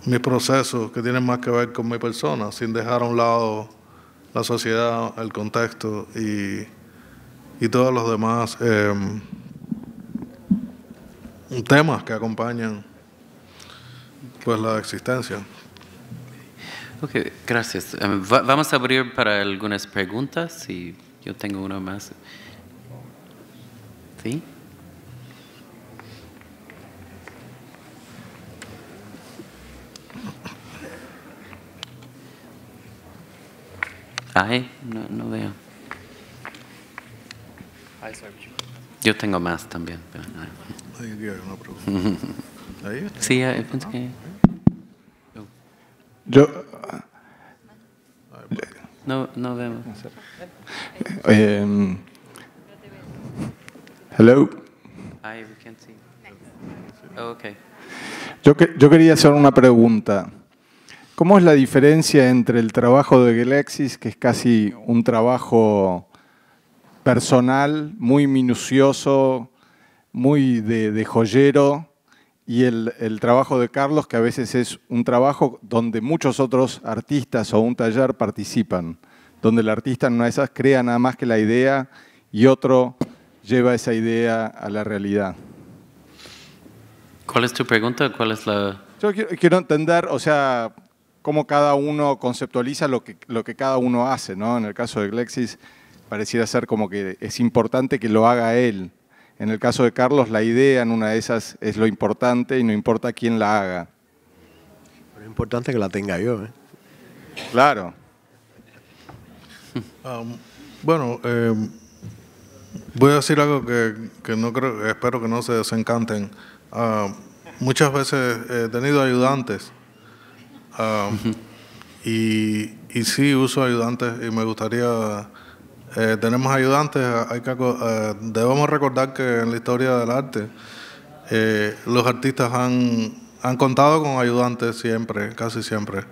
mis procesos que tienen más que ver con mi persona, sin dejar a un lado la sociedad, el contexto y, y todos los demás em, temas que acompañan pues la existencia. Ok, gracias. Em, vamos a abrir para algunas preguntas y yo tengo uno más. ¿Sí? Ay, no, no veo. Yo tengo más también. Pero... Ah. [laughs] Sí, yo ah, pensé que... Yo... Ah, no, no vemos. Em, hello. Oh, yo, yo quería hacer una pregunta. ¿Cómo es la diferencia entre el trabajo de Galaxis, que es casi un trabajo personal, muy minucioso, muy de joyero, y el, trabajo de Carlos, que a veces es un trabajo donde muchos otros artistas o un taller participan, donde el artista en una de esas crea nada más que la idea y otro lleva esa idea a la realidad. ¿Cuál es tu pregunta? ¿Cuál es la...? Yo quiero, entender, o sea, cómo cada uno conceptualiza lo que, lo que cada uno hace, ¿no? En el caso de Glexis pareciera ser como que es importante que lo haga él, en el caso de Carlos, la idea en una de esas es lo importante y no importa quién la haga. es importante que la tenga yo. ¿eh? Claro. [laughs] Ah, bueno, eh, voy a decir algo que, no creo, espero que no se desencanten. Ah, muchas veces he tenido ayudantes ah, [laughs] y, y sí uso ayudantes y me gustaría eh, tenemos ayudantes, hay que, eh, debemos recordar que en la historia del arte eh, los artistas han, han, contado con ayudantes siempre, casi siempre,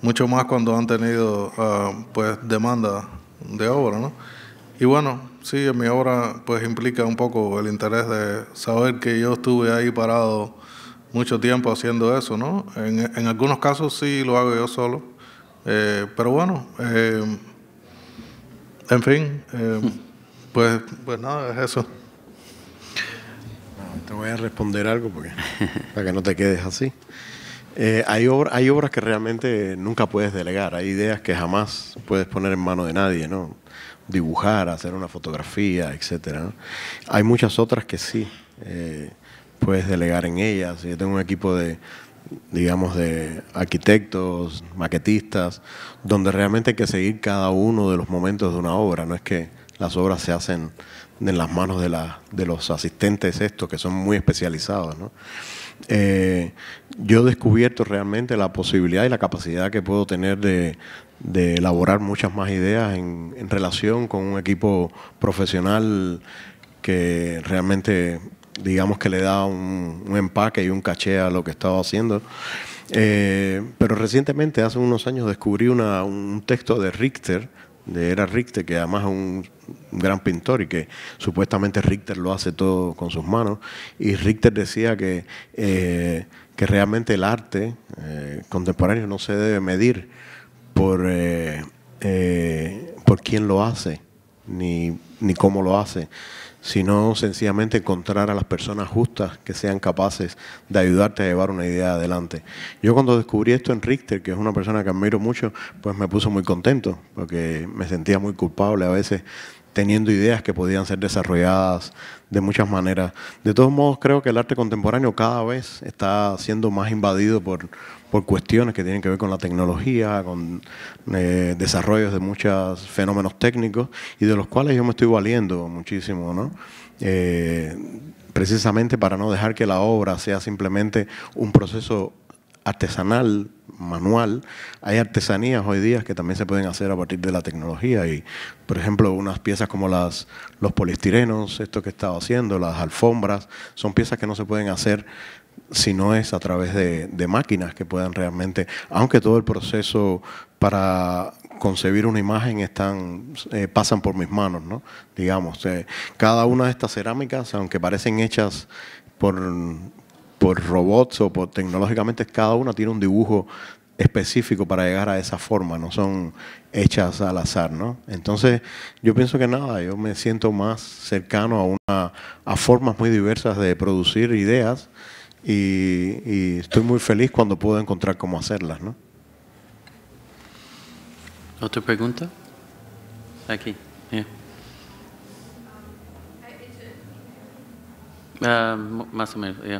mucho más cuando han tenido ah, pues demanda de obra, ¿no? Y bueno, sí, mi obra pues implica un poco el interés de saber que yo estuve ahí parado mucho tiempo haciendo eso, ¿no? En, en algunos casos sí lo hago yo solo, pero bueno en fin, eh, pues, pues nada, es eso. Te voy a responder algo porque, para que no te quedes así. Eh, hay, hay obras que realmente nunca puedes delegar, hay ideas que jamás puedes poner en mano de nadie, ¿no? Dibujar, hacer una fotografía, etc. Hay muchas otras que sí eh, puedes delegar en ellas. Yo tengo un equipo de, digamos, de arquitectos, maquetistas, donde realmente hay que seguir cada uno de los momentos de una obra, no es que las obras se hacen en las manos de, la, de los asistentes estos, que son muy especializados. ¿no? Eh, yo he descubierto realmente la posibilidad y la capacidad que puedo tener de, de elaborar muchas más ideas en, en relación con un equipo profesional que realmente digamos que le da un, empaque y un caché a lo que estaba haciendo. Eh, pero recientemente, hace unos años, descubrí un texto de Richter, de Era Richter, que además es un, gran pintor y que supuestamente Richter lo hace todo con sus manos. Y Richter decía que, eh, que realmente el arte eh, contemporáneo no se debe medir por, por quién lo hace, ni, ni cómo lo hace, sino sencillamente encontrar a las personas justas que sean capaces de ayudarte a llevar una idea adelante. Yo cuando descubrí esto en Richter, que es una persona que admiro mucho, pues me puso muy contento, porque me sentía muy culpable a veces teniendo ideas que podían ser desarrolladas de muchas maneras. De todos modos, creo que el arte contemporáneo cada vez está siendo más invadido por, por cuestiones que tienen que ver con la tecnología, con eh, desarrollos de muchos fenómenos técnicos y de los cuales yo me estoy valiendo muchísimo, ¿no? Eh, precisamente para no dejar que la obra sea simplemente un proceso artesanal, manual. Hay artesanías hoy día que también se pueden hacer a partir de la tecnología y, por ejemplo, unas piezas como las, los poliestirenos, esto que he estado haciendo, las alfombras, son piezas que no se pueden hacer si no es a través de, máquinas que puedan realmente, aunque todo el proceso para concebir una imagen están, eh, pasan por mis manos, ¿no? Digamos, eh, cada una de estas cerámicas, aunque parecen hechas por, robots o tecnológicamente, cada una tiene un dibujo específico para llegar a esa forma, no son hechas al azar, ¿no? Entonces, yo pienso que nada, yo me siento más cercano a formas muy diversas de producir ideas y, estoy muy feliz cuando puedo encontrar cómo hacerlas. ¿no? ¿Otra pregunta? Aquí. Yeah. más o menos, ya.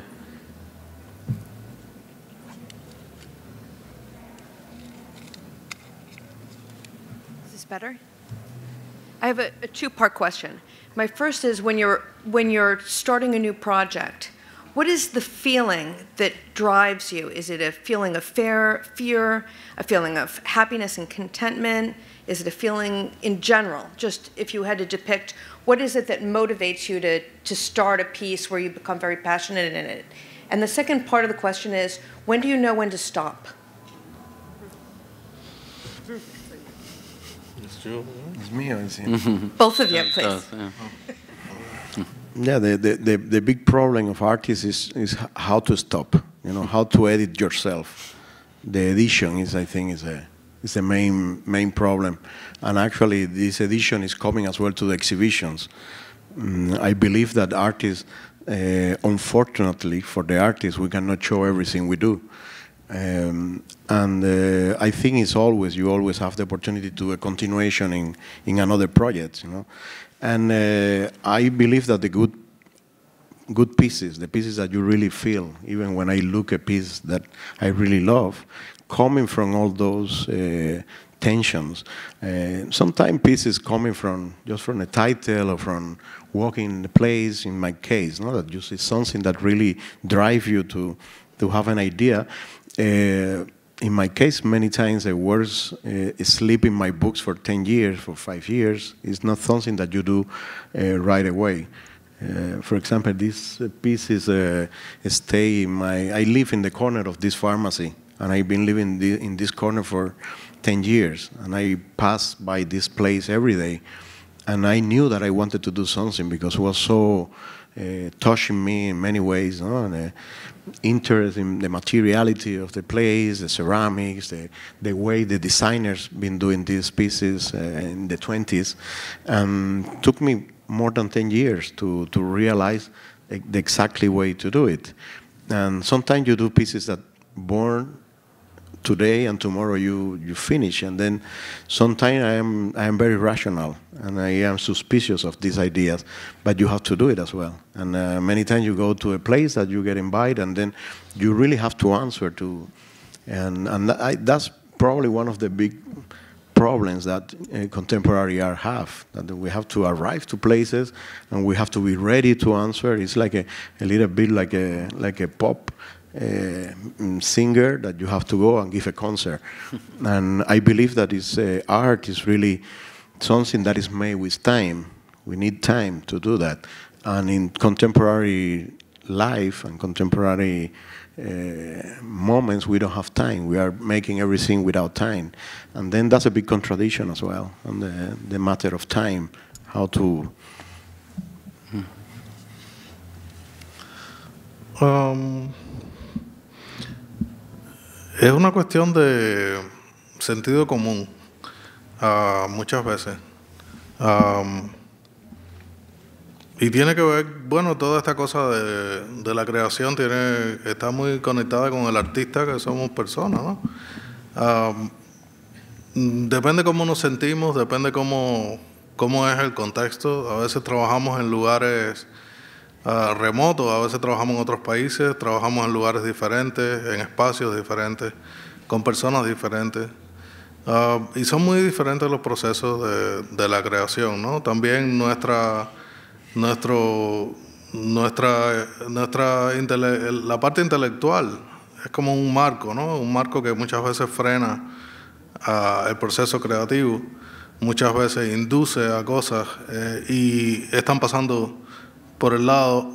¿Es Is this better? I have a, a two-part question. My first is when you're when you're starting a new project, What is the feeling that drives you? Is it a feeling of fear, fear, a feeling of happiness and contentment? Is it a feeling in general? Just if you had to depict, what is it that motivates you to, to start a piece where you become very passionate in it? And the second part of the question is, when do you know when to stop? It's me, I saying. Mm-hmm. Both of you, please. Yeah, the, the, the, the, big problem of artists is, is how to stop, you know, how to edit yourself. The edition is, I think, is a, is the main, main problem. And actually, this edition is coming as well to the exhibitions. Mm, I believe that artists, uh, unfortunately for the artists, we cannot show everything we do. Um, and uh, I think it's always you always have the opportunity to do a continuation in in another project, you know. And uh, I believe that the good, good pieces, the pieces that you really feel, even when I look at pieces that I really love, coming from all those uh, tensions. Uh, sometimes pieces coming from just from a title or from walking in the place. In my case, not that you see something that really drive you to to have an idea. Uh, in my case, many times the words uh, sleep in my books for 10 years, for five years. It's not something that you do uh, right away. Uh, for example, this piece is a uh, stay in my, I live in the corner of this pharmacy, and I've been living in this corner for 10 years, and I pass by this place every day. And I knew that I wanted to do something because it was so uh, touching me in many ways. No? And, uh, interest in the materiality of the place, the ceramics, the, the way the designers been doing these pieces uh, in the 20s. Um, took me more than 10 years to, to realize the exactly way to do it. And sometimes you do pieces that born today and tomorrow you, you finish. And then sometimes I am, I am very rational and I am suspicious of these ideas, but you have to do it as well. And uh, many times you go to a place that you get invited, and then you really have to answer to, and and I, that's probably one of the big problems that uh, contemporary art have. That we have to arrive to places, and we have to be ready to answer. It's like a, a little bit like a like a pop. Uh, mm, singer that you have to go and give a concert, [laughs] and I believe that is uh, art is really something that is made with time. We need time to do that. And in contemporary life and contemporary uh, moments, we don't have time. We are making everything without time. And then that's a big contradiction as well, on the, the matter of time, how to. Um, es una cuestión de sentido común. Ah, muchas veces. y tiene que ver, bueno, toda esta cosa de, la creación tiene, está muy conectada con el artista que somos personas, depende cómo nos sentimos, depende cómo, cómo es el contexto. A veces trabajamos en lugares ah, remotos, a veces trabajamos en otros países, trabajamos en lugares diferentes, en espacios diferentes, con personas diferentes. Ah, y son muy diferentes los procesos de, la creación, ¿no? También nuestra, nuestro, nuestra, nuestra la parte intelectual es como un marco, ¿no? Un marco que muchas veces frena ah, el proceso creativo, muchas veces induce a cosas eh, y están pasando por el lado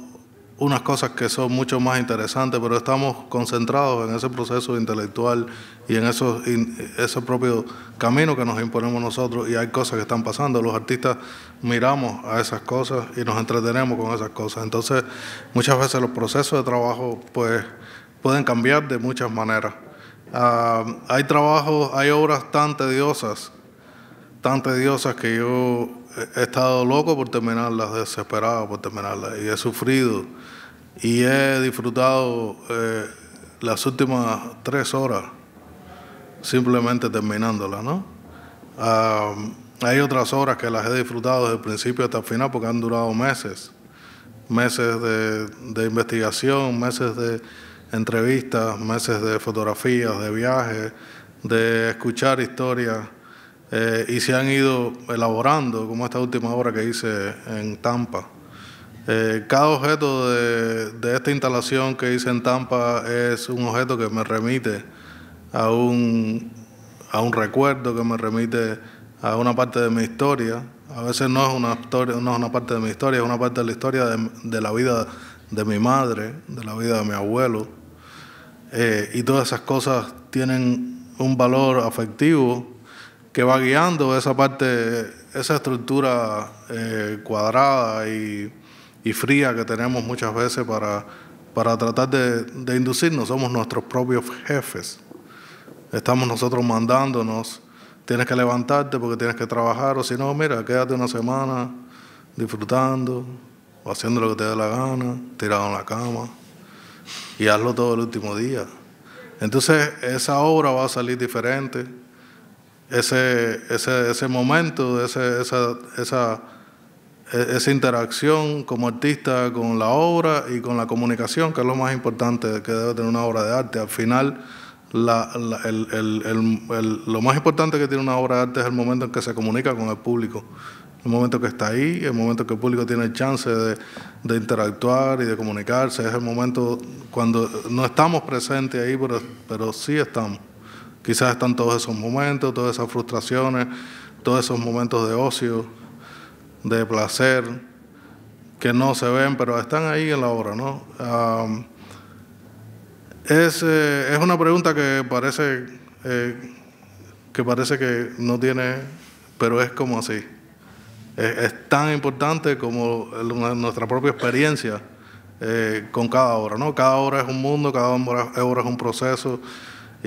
unas cosas que son mucho más interesantes, pero estamos concentrados en ese proceso intelectual y en esos, ese propio camino que nos imponemos nosotros y hay cosas que están pasando. Los artistas miramos a esas cosas y nos entretenemos con esas cosas. Entonces, muchas veces los procesos de trabajo pues, pueden cambiar de muchas maneras. Ah, hay trabajos, hay obras tan tediosas, tan tediosas que yo he estado loco por terminarlas, desesperado por terminarlas, y he sufrido y he disfrutado eh, las últimas tres horas simplemente terminándolas, ¿no? hay otras horas que las he disfrutado desde el principio hasta el final porque han durado meses, meses de investigación, meses de entrevistas, meses de fotografías, de viajes, de escuchar historias eh, y se han ido elaborando, como esta última obra que hice en Tampa. Eh, cada objeto de, esta instalación que hice en Tampa es un objeto que me remite a un, recuerdo, que me remite a una parte de mi historia. A veces no es una, historia, no es una parte de mi historia, es una parte de la historia de, la vida de mi madre, de la vida de mi abuelo. Eh, y todas esas cosas tienen un valor afectivo que va guiando esa parte, esa estructura eh, cuadrada y, fría que tenemos muchas veces para, para tratar de, de inducirnos. Somos nuestros propios jefes. Estamos nosotros mandándonos. Tienes que levantarte porque tienes que trabajar, o si no, mira, quédate una semana disfrutando, o haciendo lo que te dé la gana, tirado en la cama, y hazlo todo el último día. Entonces, esa obra va a salir diferente ese, ese, ese momento, esa, esa, e, esa interacción como artista con la obra y con la comunicación, que es lo más importante que debe tener una obra de arte. Al final, la, el, lo más importante que tiene una obra de arte es el momento en que se comunica con el público, el momento que está ahí, el momento que el público tiene chance de, de interactuar y de comunicarse, es el momento cuando no estamos presentes ahí, pero, pero sí estamos. Quizás están todos esos momentos, todas esas frustraciones, todos esos momentos de ocio, de placer, que no se ven, pero están ahí en la hora, ¿no? es, una pregunta que parece, eh, que parece que no tiene, pero es como así. Es, tan importante como nuestra propia experiencia eh, con cada hora, ¿no? Cada hora es un mundo, cada hora es un proceso.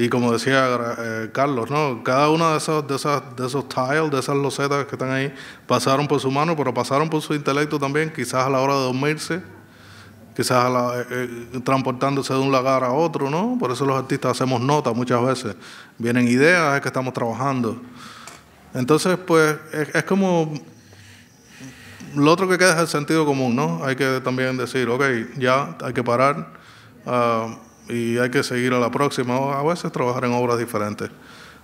Y como decía eh, Carlos, ¿no? cada uno de esos, de, esas, de esos tiles, de esas losetas que están ahí, pasaron por su mano, pero pasaron por su intelecto también, quizás a la hora de dormirse, quizás eh, eh, transportándose de un lagar a otro, ¿no? Por eso los artistas hacemos notas muchas veces. Vienen ideas, es que estamos trabajando. Entonces, pues, es, como lo otro que queda es el sentido común, ¿no? Hay que también decir, ok, ya hay que parar. Ah, y hay que seguir a la próxima, a veces trabajar en obras diferentes.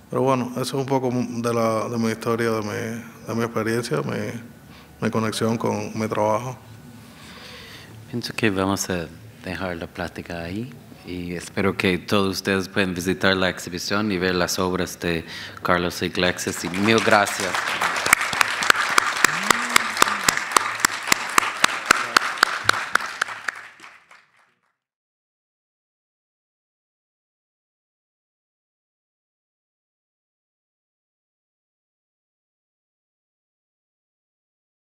Pero bueno, eso es un poco de, la, de mi historia, de mi, de mi experiencia, mi, mi conexión con mi trabajo. Pienso que vamos a dejar la plática ahí y espero que todos ustedes puedan visitar la exhibición y ver las obras de Carlos Iglesias. Y mil gracias.